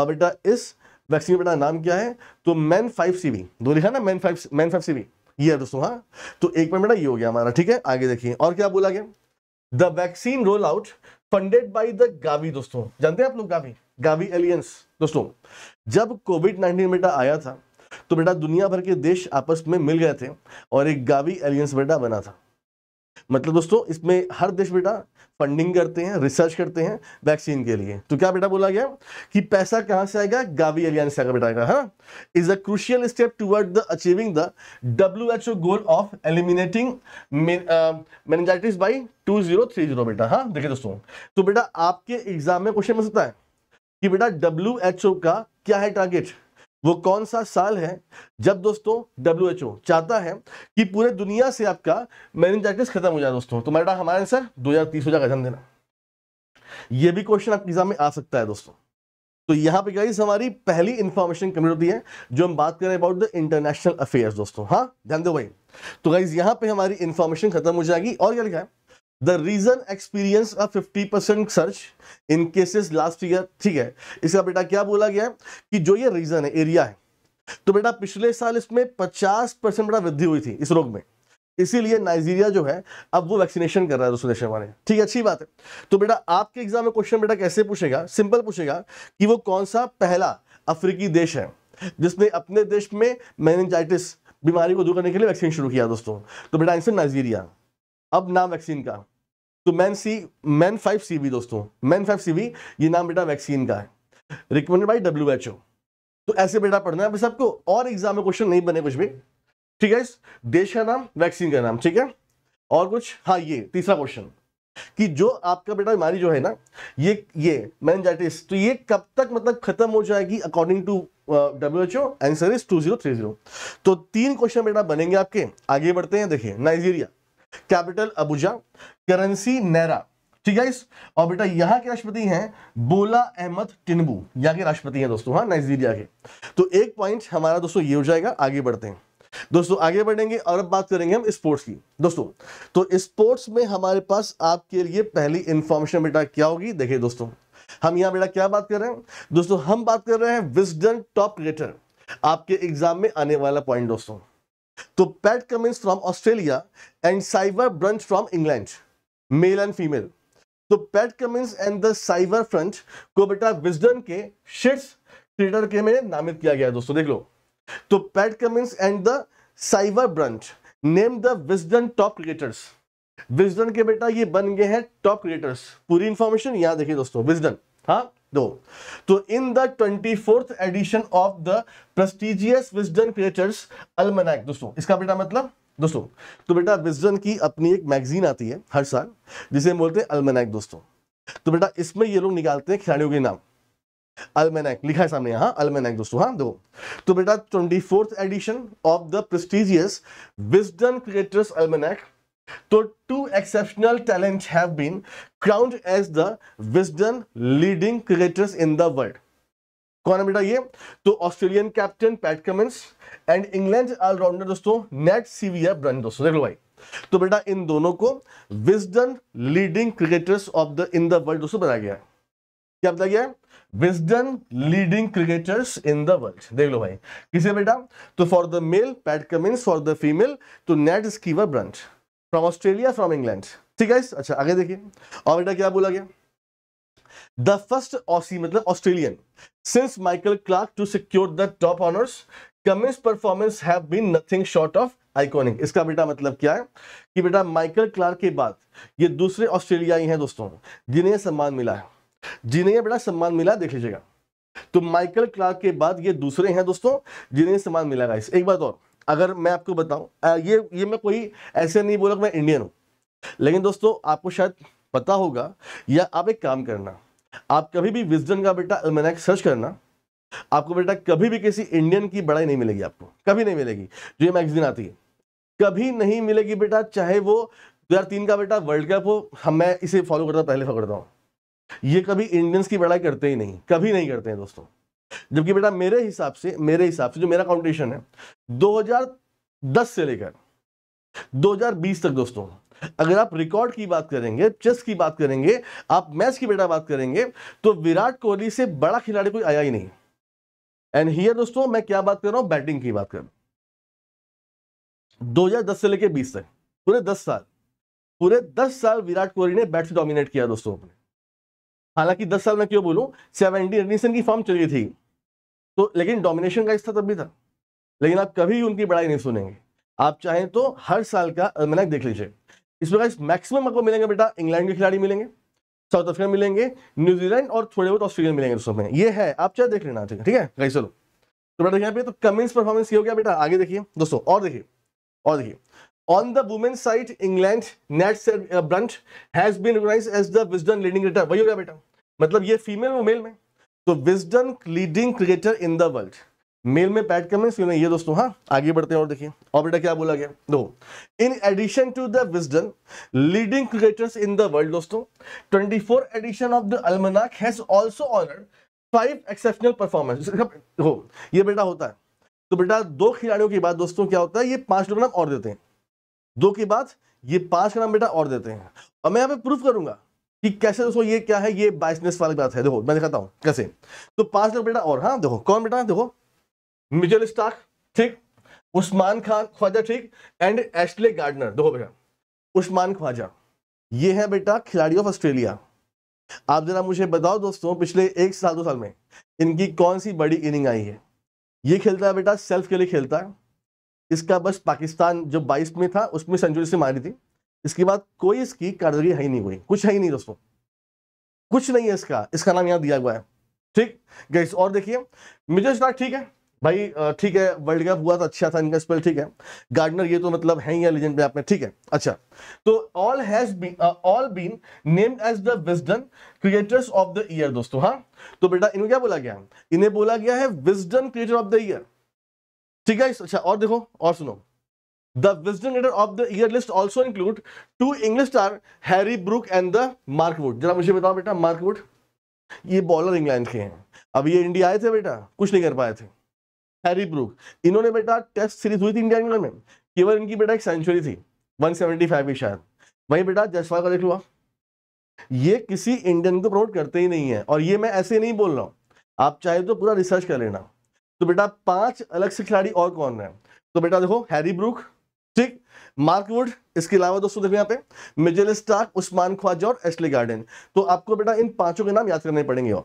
और बेटा इस वैक्सीन बेटा नाम क्या है तो मैन फाइव सी बी दो लिखा ना men five men five C B ये है दोस्तों हाँ तो एक बार बेटा ये हो गया हमारा ठीक है आगे देखिए और क्या बोला गया the vaccine roll out funded by the Gavi दोस्तों जानते हैं आप लोग गावी गावी एलियंस दोस्तों जब कोविड नाइन्टीन बेटा आया था तो बेटा दुनिया भर के देश आपस में मिल गए थे और एक गावी एलियंस बेटा बना था मतलब दोस्तों इसमें हर देश बेटा फंडिंग करते हैं रिसर्च करते हैं वैक्सीन के लिए तो क्या बेटा बोला गया कि पैसा कहां से आएगा गावी एलियंस से बेटा आएगा हाँ is a crucial step toward the achieving the W H O goal of eliminating meningitis by two zero three zero बेटा हाँ देखिए दोस्तों तो बेटा आपके एग्जाम में क्वेश्चन मिल सकता है कि बेटा डब्ल्यू एच ओ का क्या है टारगेट वो कौन सा साल है जब दोस्तों डब्ल्यू एच ओ चाहता है कि पूरे दुनिया से आपका मैनिजाइटिस खत्म हो जाए दोस्तों तो बेटा हमारा आंसर दो हजार तीस हो जाएगा ध्यान देना ये भी क्वेश्चन आपके एग्जाम में आ सकता है दोस्तों तो यहां पे गाइस हमारी पहली इंफॉर्मेशन कमी होती है जो हम बात करें अबाउट द इंटरनेशनल अफेयर्स दोस्तों हाँ ध्यान दो भाई तो गाइज यहां पे हमारी इंफॉर्मेशन खत्म हो जाएगी और क्या लिखा है the region experience of 50 percent surge in cases last year ठीक है इसका बेटा क्या बोला गया है कि जो ये रीजन है एरिया है तो बेटा पिछले साल इसमें 50 परसेंट बेटा वृद्धि हुई थी इस रोग में इसीलिए नाइजीरिया जो है अब वो वैक्सीनेशन कर रहा है दोस्तों देश वाले ठीक है अच्छी बात है तो बेटा आपके एग्जाम में क्वेश्चन बेटा कैसे पूछेगा सिंपल पूछेगा कि वो कौन सा पहला अफ्रीकी देश है जिसने अपने देश में मैनजाइटिस बीमारी को दूर करने के लिए वैक्सीन शुरू किया दोस्तों तो बेटा आंसर नाइजीरिया अब नाम वैक्सीन का तो men C men five C V दोस्तों मैन फाइव सी वी ये नाम बेटा वैक्सीन का है recommended by W H O तो ऐसे बेटा पढ़ना है सबको और एग्जाम में क्वेश्चन नहीं बने कुछ भी ठीक है देश का नाम वैक्सीन का नाम ठीक है और कुछ हाँ ये तीसरा क्वेश्चन कि जो आपका बेटा बीमारी जो है ना ये ये मैनजाइटिस तो ये कब तक मतलब खत्म हो जाएगी according to W H O answer is two zero three zero तो तीन क्वेश्चन बेटा बनेंगे आपके आगे बढ़ते हैं देखिए Nigeria capital Abuja currency naira ठीक है और बेटा यहाँ के राष्ट्रपति हैं बोला अहमद टिनबू यहाँ के राष्ट्रपति हैं दोस्तों हाँ नाइजीरिया के तो एक पॉइंट हमारा दोस्तों ये हो जाएगा आगे बढ़ते हैं दोस्तों आगे बढ़ेंगे और अब बात करेंगे हम स्पोर्ट्स की दोस्तों तो स्पोर्ट्स में हमारे पास आपके लिए पहली इंफॉर्मेशन बेटा क्या होगी देखिए दोस्तों हम यहाँ बेटा क्या बात कर रहे हैं दोस्तों हम बात कर रहे हैं विजडन टॉप ग्रेटर आपके एग्जाम में आने वाला पॉइंट दोस्तों तो Pat Cummins from Australia and Sciver Brunt from England male and female तो Pat Cummins and the Sciver Brunt को बेटा विजडन के शिट्स ट्रेडर के में नामित किया गया दोस्तों देख लो तो Pat Cummins and the Sciver Brunt named the Wisden top cricketers Wisden के बेटा ये बन गए हैं टॉप क्रिकेटर्स पूरी इंफॉर्मेशन यहां देखिए दोस्तों विजडन हाँ दो तो in the twenty fourth edition of the prestigious Wisden cricketers almanac दोस्तों इसका बेटा मतलब दोस्तों तो बेटा विजडन की अपनी एक मैगजीन आती है हर साल जिसे बोलते हैं अलमनाक दोस्तों तो बेटा इसमें ये लोग निकालते हैं खिलाड़ियों के नाम अलमेनैक लिखा है सामने यहां अलमेनैक दोस्तों हाँ दो तो बेटा twenty fourth edition of the prestigious Wisden cricketers almanac तो two exceptional talent have been crowned as the Wisden leading cricketers in the world कौन है बेटा ये तो Australian captain Pat Cummins and England allrounder दोस्तों नेट सीवीआर ब्रन दोस्तों देख लो भाई तो बेटा इन दोनों को Wisden leading cricketers of the in the world दोस्तों बनाया गया है क्या बताया गया है Wisden leading cricketers in the world देख लो भाई किसे बेटा तो for the male Pat Cummins for the female तो Nat Sciver Brunt from Australia from England ठीक है अच्छा आगे देखिए और बेटा क्या बोला गया द फर्स्ट ऑसी मतलब Australian since Michael Clarke to secure the top honours Cummins performance have been nothing short of iconic इसका बेटा मतलब क्या है कि बेटा माइकल क्लार्क के बाद ये दूसरे ऑस्ट्रेलियाई हैं दोस्तों जिन्हें सम्मान मिला है जिन्हें बेटा सम्मान मिला देख लीजिएगा तो माइकल क्लार्क के बाद ये दूसरे हैं दोस्तों जिन्हें सम्मान मिला गाइस एक बात और अगर मैं आपको बताऊं ये ये मैं कोई ऐसे नहीं बोला कि मैं इंडियन हूँ लेकिन दोस्तों आपको शायद पता होगा या आप एक काम करना आप कभी भी विजडन का बेटा अलमैनाक सर्च करना आपको बेटा कभी भी किसी इंडियन की बड़ाई नहीं मिलेगी आपको कभी नहीं मिलेगी जो ये मैगजीन आती है कभी नहीं मिलेगी बेटा चाहे वो दो हज़ार तीन का बेटा वर्ल्ड कप हो हम मैं इसे फॉलो करता पहले फॉलो करता हूँ ये कभी इंडियंस की बड़ाई करते ही नहीं कभी नहीं करते हैं दोस्तों जबकि बेटा मेरे हिसाब से मेरे हिसाब से जो मेरा काउंटेशन है 2010 से लेकर 2020 तक दोस्तों अगर आप रिकॉर्ड की बात करेंगे चेस की बात करेंगे आप मैच की बेटा बात करेंगे तो विराट कोहली से बड़ा खिलाड़ी कोई आया ही नहीं एंड हियर दोस्तों मैं क्या बात कर रहा हूं बैटिंग की बात कर रहा हूं 2010 से लेकर 20 तक पूरे 10 साल पूरे 10 साल विराट कोहली ने बैट से डोमिनेट किया दोस्तों अपने हालांकि दस साल में क्यों बोलूँ सेवेंटी एडमिशन की फॉर्म चली थी तो लेकिन डोमिनेशन का हिस्सा तब भी था लेकिन आप कभी उनकी बड़ाई नहीं सुनेंगे आप चाहें तो हर साल का अलमनक देख लीजिए इस प्रकार मैक्सिमम आपको मिलेंगे बेटा इंग्लैंड के खिलाड़ी मिलेंगे साउथ अफ्रीका मिलेंगे न्यूजीलैंड और थोड़े बहुत ऑस्ट्रेलिया मिलेंगे उस समय ये है आप चाहे देख लेना ठीक है कहीं चलो तो बेटा यहाँ पे तो कमेंट्स परफॉर्मेंस ये हो गया बेटा आगे देखिए दोस्तों और देखिए और देखिए on the women side England Nat Brunt has been recognise as the Wisden leading cricketer वही हो गया बेटा मतलब ये फीमेल और मेल में तो Wisden leading cricketer in the world male में पैट कमेंस यू नहीं ये दोस्तों हाँ आगे बढ़ते हैं और देखिए और बेटा क्या बोला गया दो in addition to the Wisden leading cricketers in the world दोस्तों 24 edition of the almanac has also honoured five exceptional performance हो ये बेटा होता है तो बेटा दो खिलाड़ियों के बाद दोस्तों क्या होता है ये पांच लोग नाम और देते हैं दो के बाद ये पांच नाम बेटा और देते हैं और मैं यहाँ पे प्रूफ करूंगा कि कैसे दोस्तों ये क्या है ये बाइसनेस वाली बात है देखो मैं दिखाता हूँ कैसे तो पांच लोग बेटा और हाँ देखो कौन बेटा देखो मिजल स्टाक ठीक उस्मान खान ख्वाजा ठीक एंड एस्टले गार्डनर देखो बेटा उस्मान ख्वाजा ये है बेटा खिलाड़ी ऑफ ऑस्ट्रेलिया आप जरा मुझे बताओ दोस्तों पिछले एक साल दो साल में इनकी कौन सी बड़ी इनिंग आई है ये खेलता है बेटा सेल्फ के लिए खेलता है इसका बस पाकिस्तान जो बाईस में था उसमें सेंचुरी से मारी थी इसके बाद कोई इसकी कारदगी है ही नहीं हुई कुछ है ही नहीं दोस्तों कुछ नहीं है इसका इसका नाम यहाँ दिया हुआ है ठीक गैस और देखिए मिजर स्टार्क ठीक है भाई ठीक है वर्ल्ड कप हुआ तो अच्छा था इनका स्पेल ठीक है गार्डनर ये तो मतलब है ही लेजेंड पे आपने ठीक है अच्छा तो all has been all been named as the Wisden cricketers of the year दोस्तों हाँ तो बेटा इन्हें क्या बोला गया इन्हें बोला गया है Wisden cricketer of the year ठीक है अच्छा और देखो और सुनो The visiting Leader of the Year list also include two English star Harry Brook and the Mark Wood. जरा मुझे बताओ बेटा mark wood ये bowler england के हैं अब ये india आए थे बेटा कुछ नहीं कर पाए थे harry brook इन्होंने बेटा test series हुई थी india england में केवल इनकी बेटा एक century थी 175 की शायद वहीं बेटा जसवाल का देख लो ये किसी इंडियन को प्रमोट करते ही नहीं है और ये मैं ऐसे नहीं बोल रहा हूँ आप चाहे तो पूरा रिसर्च कर लेना तो बेटा पांच अलग से खिलाड़ी और कौन है तो बेटा देखो हैरी ब्रूक ठीक मार्कवुड इसके अलावा दोस्तों देखो यहाँ पे मिजेल स्टार्क उस्मान ख्वाजा और एस्ले गार्डन तो आपको बेटा इन पांचों के नाम याद करने पड़ेंगे और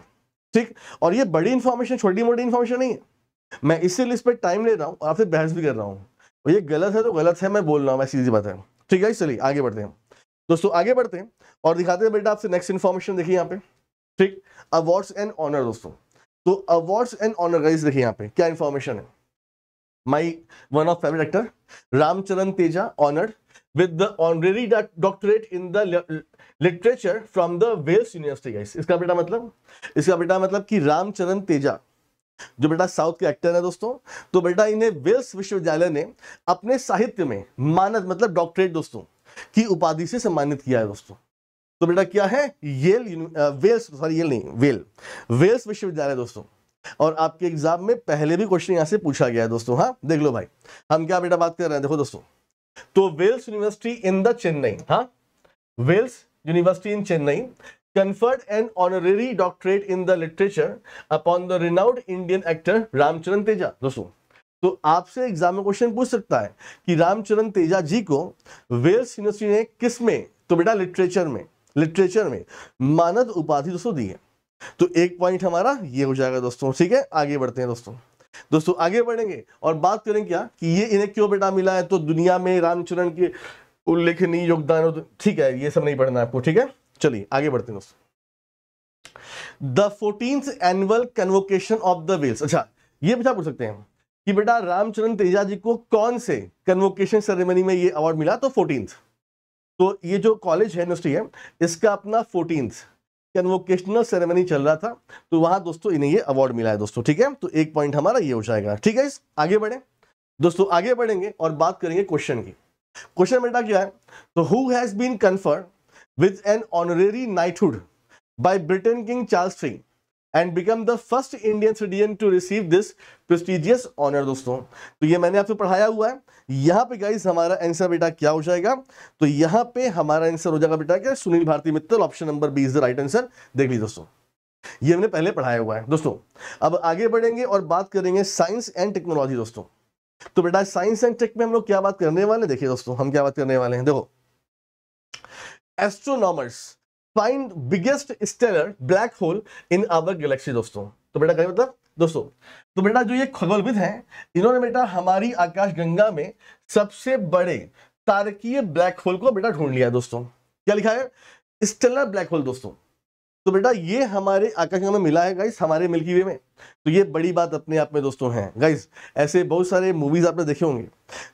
ठीक और ये बड़ी इन्फॉर्मेशन छोटी मोटी इन्फॉर्मेशन नहीं है मैं इसीलिए इस पर टाइम ले रहा हूँ और आपसे बहस भी कर रहा हूँ और ये गलत है तो गलत है मैं बोल रहा हूँ मैं सीधी बात है ठीक है चलिए आगे बढ़ते हैं दोस्तों आगे बढ़ते हैं और दिखाते हैं बेटा आपसे नेक्स्ट इन्फॉर्मेशन देखिए यहाँ पे ठीक अवार्ड्स एंड ऑनर दोस्तों तो अवार्ड्स एंड ऑनर गाइज देखिए यहाँ पे क्या इन्फॉर्मेशन है my one of family doctor Ramcharan Teja honored with the honorary doctorate in the literature from the Wales University guys इसका बेटा मतलब इसका बेटा मतलब कि रामचरण तेजा जो बेटा साउथ के एक्टर है दोस्तों तो बेटा इन्हें वेल्स विश्वविद्यालय ने अपने साहित्य में मानद मतलब डॉक्टरेट दोस्तों की उपाधि से सम्मानित किया है दोस्तों तो बेटा क्या है येल वेल्स सॉरी येल नहीं वेल वेल्स विश्वविद्यालय दोस्तों और आपके एग्जाम में पहले भी क्वेश्चन यहां से पूछा गया है दोस्तों हाँ देख लो भाई हम क्या बेटा बात कर रहे हैं देखो दोस्तों तो Vels university in the Chennai हाँ Vels university in Chennai conferred an honorary doctorate in the literature upon the renowned Indian actor Ram Charan Teja दोस्तों तो आपसे एग्जाम में क्वेश्चन पूछ सकता है कि रामचरण तेजा जी को वेल्स यूनिवर्सिटी ने किस में तो बेटा लिटरेचर में लिटरेचर में मानद उपाधि दोस्तों दी है तो एक पॉइंट हमारा ये हो जाएगा दोस्तों ठीक है आगे बढ़ते हैं दोस्तों दोस्तों आगे बढ़ेंगे और बात करें क्या कि ये इन्हें क्यों बेटा मिला है तो दुनिया में रामचरण के उल्लेखनीय योगदान तो, ठीक है ये सब नहीं पढ़ना आपको ठीक है चलिए आगे बढ़ते हैं दोस्तों the fourteen annual convocation of the Vels अच्छा ये बेटा पूछ सकते हैं कि बेटा रामचरण तेजा जी को कौन से कन्वोकेशन सेरेमनी में ये अवार्ड मिला तो फोर्टींथ तो ये जो कॉलेज है यूनिवर्सिटी है इसका अपना फोर्टींथ कन्वोकेशनल सेरेमनी चल रहा था तो वहां दोस्तों इन्हें ये अवार्ड मिला है दोस्तों ठीक है तो एक पॉइंट हमारा ये हो जाएगा ठीक है आगे बढ़े दोस्तों आगे बढ़ेंगे और बात करेंगे क्वेश्चन की क्वेश्चन बेटा क्या है तो who has been conferred with an honorary knighthood by Britain King Charles three and become the first Indian citizen to receive this prestigious honour दोस्तों तो ये मैंने आपको पढ़ाया हुआ है यहाँ पे गाइज हमारा आंसर बेटा क्या हो जाएगा तो यहाँ पे हमारा आंसर हो जाएगा बेटा क्या Sunil Bharti Mittal option number B is the right answer देख लीजिए दोस्तों ये हमने पहले पढ़ाया हुआ है दोस्तों अब आगे बढ़ेंगे और बात करेंगे साइंस एंड टेक्नोलॉजी दोस्तों तो बेटा साइंस एंड टेक में हम लोग क्या बात करने वाले देखिए दोस्तों हम क्या बात करने वाले हैं देखो astronomers find biggest stellar black hole in our galaxy दोस्तों तो बेटा कहीं मतलब दोस्तों तो बेटा जो ये खगोलविद हैं इन्होंने बेटा हमारी आकाशगंगा में सबसे बड़े तारकीय ब्लैक होल को बेटा ढूंढ लिया दोस्तों क्या लिखा है स्टेलर ब्लैक होल दोस्तों तो बेटा ये हमारे आकाशगंगा में मिला है गाइस हमारे मिल्की वे में तो ये बड़ी बात अपने आप में दोस्तों है गाइस ऐसे बहुत सारे मूवीज आपने देखे होंगे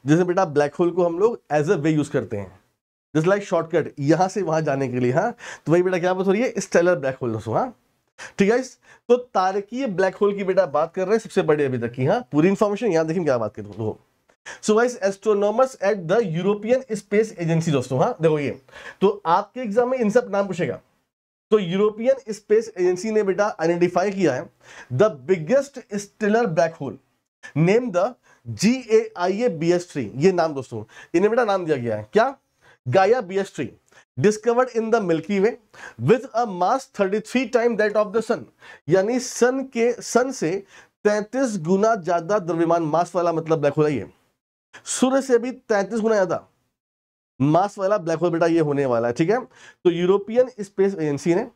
जैसे बेटा ब्लैक होल को हम लोग एज अ वे यूज करते हैं जस्ट लाइक शॉर्टकट यहां से वहां जाने के लिए हाँ तो वही बेटा क्या बात हो रही है स्टेलर ब्लैक होल दोस्तों हाँ ठीक है तो तारकीय ब्लैक होल की बेटा बात कर रहे हैं सबसे बड़े अभी तक की हाँ पूरी इन्फॉर्मेशन यहाँ देखिए क्या बात कर दो so wise astronomers at the European Space Agency दोस्तों हाँ देखो ये तो आपके एग्जाम में इन सब नाम पूछेगा तो यूरोपियन स्पेस एजेंसी ने बेटा आइडेंटिफाई किया है the biggest stellar black hole name the G A I A B S three ये नाम दोस्तों इन्हें बेटा नाम दिया गया है क्या Gaia BS tree discovered in the Milky Way with a mass 33 times that of the sun यानी सन के सन से 33 गुना ज्यादा द्रव्यमान मास वाला मतलब ब्लैक होल है सूर्य से भी 33 गुना ज्यादा मास वाला ब्लैक होल बेटा ये होने वाला है ठीक है तो यूरोपियन स्पेस एजेंसी ने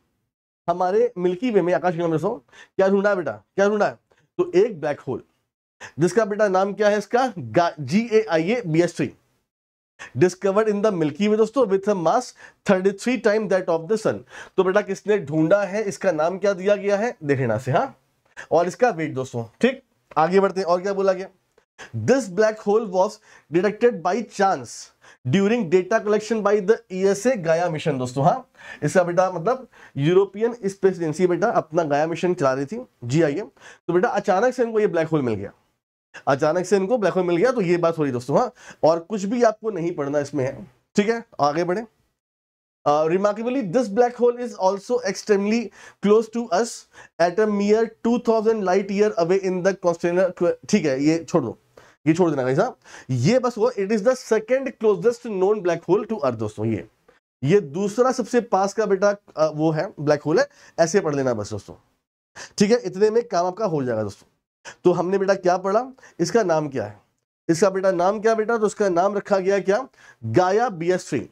हमारे मिल्की वे में आकाश में दोस्तों क्या ढूंढा बेटा क्या ढूंढा है तो एक ब्लैक होल जिसका बेटा नाम क्या है इसका G A I A B S three discovered in the Milky Way दोस्तों with mass 33 time that of the sun तो बेटा किसने ढूंढा है इसका नाम क्या दिया गया है देखना से हाँ और इसका वेट दोस्तों ठीक आगे बढ़ते हैं और क्या बोला गया this black hole was detected by chance during data collection by the E S A Gaia mission दोस्तों हाँ इसका बेटा मतलब यूरोपियन स्पेस एजेंसी बेटा अपना गाया मिशन चला रही थी जी आइए तो बेटा अचानक से इनको ये ब्लैक होल मिल गया अचानक से इनको ब्लैक होल मिल गया तो ये बात हो रही दोस्तों हाँ और कुछ भी आपको नहीं पढ़ना इसमें है ठीक है आगे बढ़े remarkably this black hole is also extremely close to us at mere two thousand light year away in दस्टेनर ठीक है ये छोड़ दो ये छोड़ देना भाई हाँ। साहब ये बस वो it is the second closest known black hole to earth दोस्तों ये ये दूसरा सबसे पास का बेटा uh, वो है ब्लैक होल है ऐसे पढ़ लेना बस दोस्तों ठीक है इतने में काम आपका हो जाएगा दोस्तों तो हमने बेटा क्या पढ़ा इसका नाम क्या है इसका बेटा नाम क्या बेटा तो उसका नाम रखा गया क्या गाया बी एस थ्री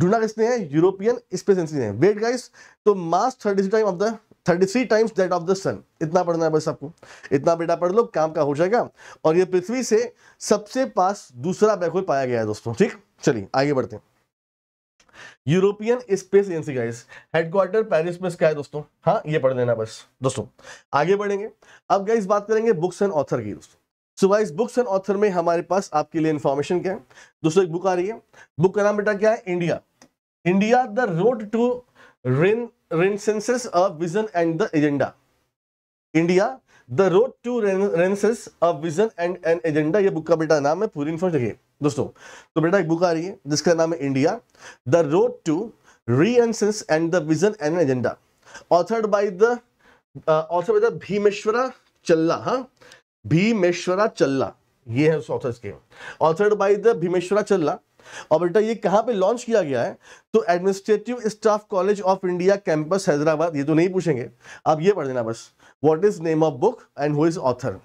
ढूंढा किसने यूरोपियन स्पेस एजेंसी ने वेट गाइस तो mass thirty time of the thirty three times that of the sun इतना पढ़ना है बस आपको इतना बेटा पढ़ लो काम का हो जाएगा और ये पृथ्वी से सबसे पास दूसरा बैकहोल पाया गया है दोस्तों ठीक चलिए आगे बढ़ते हैं European Space Agency guys headquarter Paris में इसका है दोस्तों हाँ ये पढ़ देना बस दोस्तों आगे बढ़ेंगे अब गाइस बात करेंगे बुक्स एंड ऑथर की दोस्तों so wise books and author में हमारे पास आपके लिए इन्फॉर्मेशन क्या है दोस्तों एक बुक आ रही है बुक का नाम बेटा क्या है India India the road to रिन renaissance a vision and the agenda India the road to renaissance a vision and an agenda ये बुक का बेटा नाम है पूरी इन्फॉर्मेशन देखिए दोस्तों तो बेटा एक बुक आ रही है जिसका नाम है इंडिया द रोड टू री and the vision and agenda authored by the author by the Bhimeshwara Challa हाँ भीमेश्वरा चल्ला ये है उस ऑथर्स के ऑथर्ड बाई द भीमेश्वरा चल्ला और बेटा ये कहां पे लॉन्च किया गया है तो administrative staff college of India campus Hyderabad ये तो नहीं पूछेंगे आप ये पढ़ देना बस what is name of book and who is author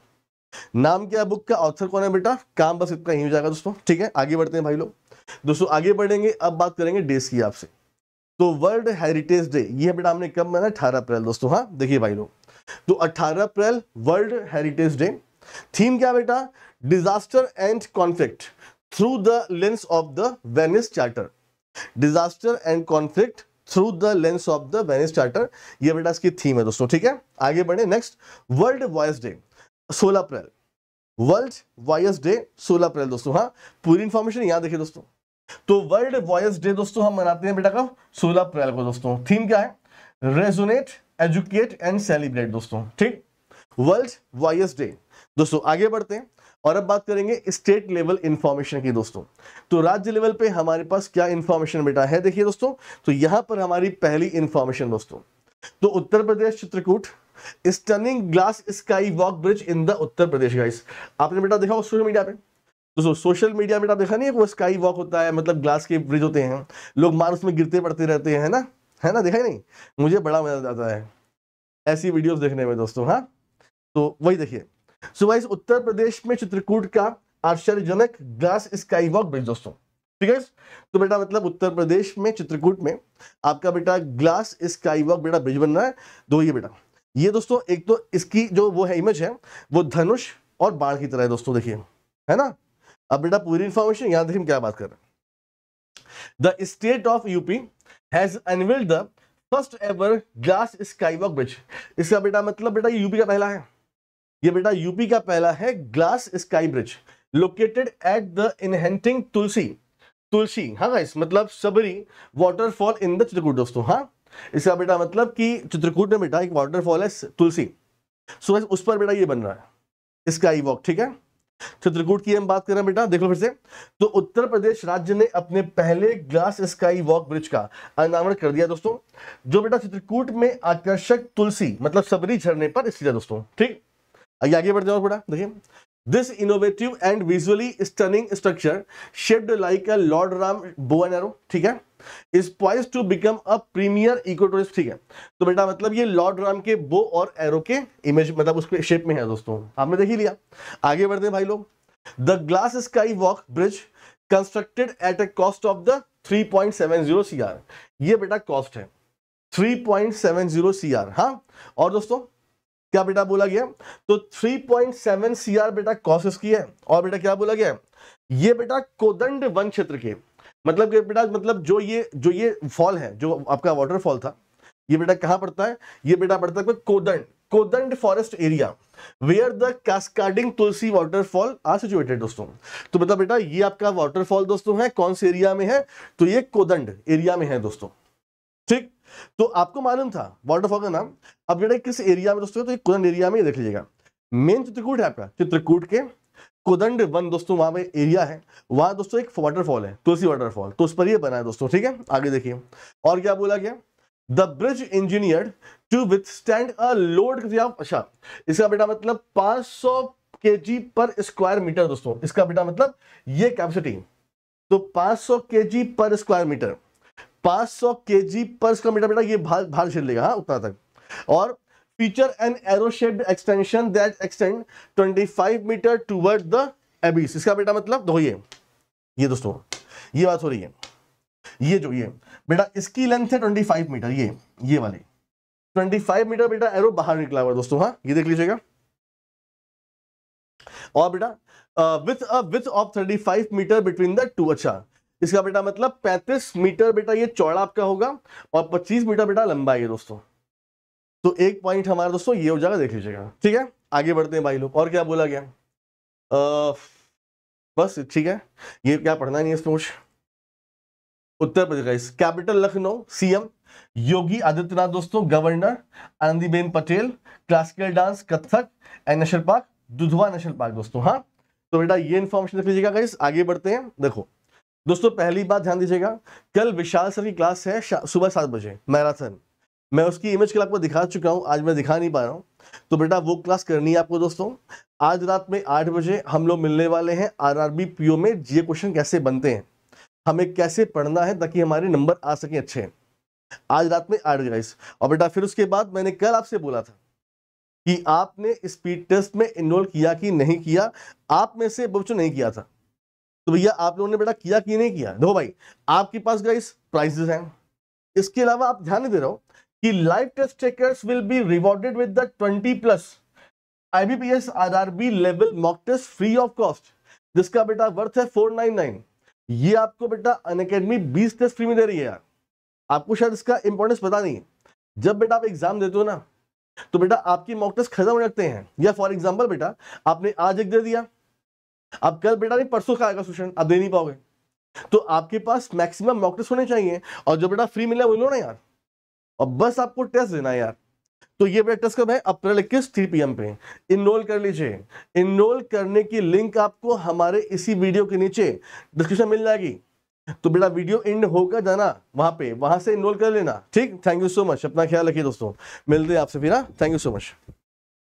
नाम क्या बुक का ऑथर कौन है बेटा काम बस इतना ही हो जाएगा दोस्तों ठीक है आगे बढ़ते हैं भाई लोग दोस्तों आगे बढ़ेंगे अब बात करेंगे डेज की आपसे तो वर्ल्ड हेरिटेज डे ये बेटा हमने कब मनाया अठारह अप्रैल दोस्तों हाँ देखिए भाई लोग तो 18 अप्रैल वर्ल्ड हेरिटेज डे थीम क्या बेटा disaster and conflict through the lens of the Venice charter disaster and conflict through the lens of the Venice charter ये बेटा इसकी थीम है दोस्तों ठीक है आगे बढ़े नेक्स्ट वर्ल्ड वॉयस डे सोलह अप्रैल वर्ल्ड वॉयस डे 16 अप्रैल दोस्तों हाँ पूरी इंफॉर्मेशन यहां देखिए दोस्तों तो वर्ल्ड वॉयस डे दोस्तों हम मनाते हैं बेटा कब 16 अप्रैल को दोस्तों थीम क्या है रेजोनेट एजुकेट एंड सेलिब्रेट दोस्तों ठीक वर्ल्ड वॉयस डे दोस्तों आगे बढ़ते हैं और अब बात करेंगे स्टेट लेवल इंफॉर्मेशन की दोस्तों तो राज्य लेवल पे हमारे पास क्या इंफॉर्मेशन बेटा है देखिए दोस्तों तो यहां पर हमारी पहली इंफॉर्मेशन दोस्तों तो Uttar Pradesh Chitrakoot stunning glass sky walk bridge in the Uttar Pradesh guys आपने बेटा देखा सोशल मीडिया पे दोस्तों सोशल मीडिया में आप देखा नहीं है वो स्काई वॉक होता है मतलब ग्लास के ब्रिज होते हैं लोग मार उसमें गिरते पड़ते रहते हैं ना है ना देखा नहीं मुझे बड़ा मजा आता है ऐसी वीडियोस देखने में दोस्तों हाँ तो वही देखिए सो वाइज उत्तर प्रदेश में चित्रकूट का आश्चर्यजनक ग्लास स्काई वॉक ब्रिज दोस्तों ठीक है तो बेटा मतलब उत्तर प्रदेश में चित्रकूट में आपका बेटा ग्लास स्काई वॉक बेटा ब्रिज बन रहा है दो तो ये बेटा ये दोस्तों एक तो इसकी जो वो है इमेज है वो धनुष और बाढ़ की तरह है दोस्तों देखिए है ना अब बेटा पूरी इंफॉर्मेशन यहां देखिए क्या बात कर रहे हैं the state of UP has unveiled the first ever glass sky walk bridge इसका बेटा मतलब बेटा ये यूपी का पहला है ये बेटा यूपी का पहला है glass sky bridge located at the enchanting Tulsi Tulsi हाँ गाइस मतलब Sabri waterfall in the Chitrakoot दोस्तों हाँ इसका बेटा मतलब कि चित्रकूट में बेटा एक वाटरफॉल है तुलसी सो so, उस पर बेटा ये बन रहा है इसका ई वॉक ठीक है चित्रकूट की हम बात कर रहे हैं बेटा देख लो फिर से तो उत्तर प्रदेश राज्य ने अपने पहले ग्लास स्काई वॉक ब्रिज का अनावरण कर दिया दोस्तों जो बेटा चित्रकूट में आकर्षक तुलसी मतलब सबरी झरने पर स्थित है दोस्तों ठीक आगे आगे बढ़ जाओ बेटा देखिए this innovative and visually stunning structure shaped like a lord Ram bow ठीक है is poised to become a premier ecotourist ठीक है तो बेटा मतलब ये लॉर्ड राम के बो और एरो के इमेज मतलब उसके शेप में है दोस्तों आपने देख ही लिया आगे बढ़ते हैं भाई लोग the glass sky walk bridge constructed at a cost of the 3.70 CR ये बेटा कॉस्ट है 3.70 सीआर हाँ और दोस्तों क्या बेटा बोला गया तो 3.7 सीआर बेटा कॉस्ट इसकी है और बेटा क्या बोला गया ये बेटा कोदंड वन क्षेत्र के मतलब कि बेटा मतलब जो ये जो ये फॉल है जो आपका वाटरफॉल था ये बेटा कहाँ पड़ता है ये बेटा पड़ता है Kodanda Kodanda forest area where the cascading Tulsi waterfall are situated दोस्तों तो मतलब बेटा ये आपका वाटरफॉल दोस्तों है कौन से एरिया में है तो ये कोदंड एरिया में है दोस्तों ठीक तो आपको मालूम था वाटरफॉल का नाम अब बेटा किस एरिया में दोस्तों तो ये कोदंड एरिया में देख लीजिएगा मेन चित्रकूट है आपका चित्रकूट के कुदंड वन दोस्तों वहां पे एरिया है वहां दोस्तों एक वाटरफॉल है तुलसी वाटरफॉल तो उस पर ये बना है दोस्तों ठीक है आगे देखिए और क्या बोला गया the bridge engineer to withstand a load अच्छा इसका बेटा मतलब 500 जी पर स्क्वायर मीटर दोस्तों इसका बेटा मतलब ये कैपेसिटी तो 500 सौ के जी पर स्क्वायर मीटर 500 सौ के जी पर स्क्वायर मीटर बेटा ये भार भार झेल लेगा हाँ उतना तक और feature an arrow shaped extension that extend 25 meter toward the abyss इसका बेटा मतलब दो ये ये दोस्तों ये बात हो रही है ये जो ये बेटा इसकी लेंथ है 25 मीटर ये ये वाली 25 मीटर बेटा एरो बाहर निकला हुआ दोस्तों हाँ ये देख लीजिएगा और बेटा with a width of 35 metre between the two अच्छा इसका बेटा मतलब 35 मीटर बेटा ये चौड़ा आपका होगा और 25 मीटर बेटा लंबा है दोस्तों तो एक पॉइंट हमारा दोस्तों ये हो जाएगा देख लीजिएगा ठीक है आगे बढ़ते हैं भाई लोग और क्या बोला गया आ, बस ठीक है ये क्या पढ़ना नहीं है इसमें कुछ उत्तर प्रदेश कैपिटल लखनऊ सीएम योगी आदित्यनाथ दोस्तों governor Anandiben Patel classical dance Kathak and national park Dudhwa national park दोस्तों हाँ तो बेटा ये इन्फॉर्मेशन देख लीजिएगा गाइस आगे बढ़ते हैं देखो दोस्तों पहली बात ध्यान दीजिएगा कल विशाल सर की क्लास है सुबह सात बजे मैराथन मैं उसकी इमेज कल आपको दिखा चुका हूँ आज मैं दिखा नहीं पा रहा हूँ तो बेटा वो क्लास करनी है आपको दोस्तों आज रात में आठ बजे हम लोग मिलने वाले हैं आरआरबी पीओ में जीए क्वेश्चन कैसे बनते हैं हमें कैसे पढ़ना है ताकि हमारे नंबर आ सके अच्छे आज रात में आठ बजे और बेटा फिर उसके बाद मैंने कल आपसे बोला था कि आपने स्पीड टेस्ट में इनरोल किया कि नहीं किया आप में से बच्चों नहीं किया था तो भैया आप लोगों ने बेटा किया कि नहीं किया दो भाई आपके पास गाइस प्राइजेस हैं इसके अलावा आप ध्यान नहीं दे रहे हो कि live test takers will be rewarded with the 20 plus IBPS RRB level mock test free of cost जिसका बेटा वर्थ है 499 ये आपको बेटा अन 20 टेस्ट फ्री में दे रही है यार आपको शायद इसका इंपॉर्टेंस पता नहीं जब बेटा आप एग्जाम देते हो ना तो बेटा आपकी मॉक टेस्ट खत्म हो जाते हैं या फॉर एग्जाम्पल बेटा आपने आज एक दे दिया अब कल बेटा नहीं परसों का आएगा क्वेश्चन आप दे नहीं पाओगे तो आपके पास मैक्सिमम मॉक टेस्ट होने चाहिए और जो बेटा फ्री मिला वो लो ना यार और बस आपको टेस्ट देना यार तो ये मेरा टेस्ट कब है अप्रैल इक्कीस थ्री पी पे इनरोल कर लीजिए इनरोल करने की लिंक आपको हमारे इसी वीडियो के नीचे डिस्क्रिप्शन मिल जाएगी तो बेटा वीडियो एंड होकर जाना वहां पे वहां से इनरोल कर लेना ठीक थैंक यू सो मच अपना ख्याल रखिए दोस्तों मिलते हैं आपसे फिर थैंक यू सो मच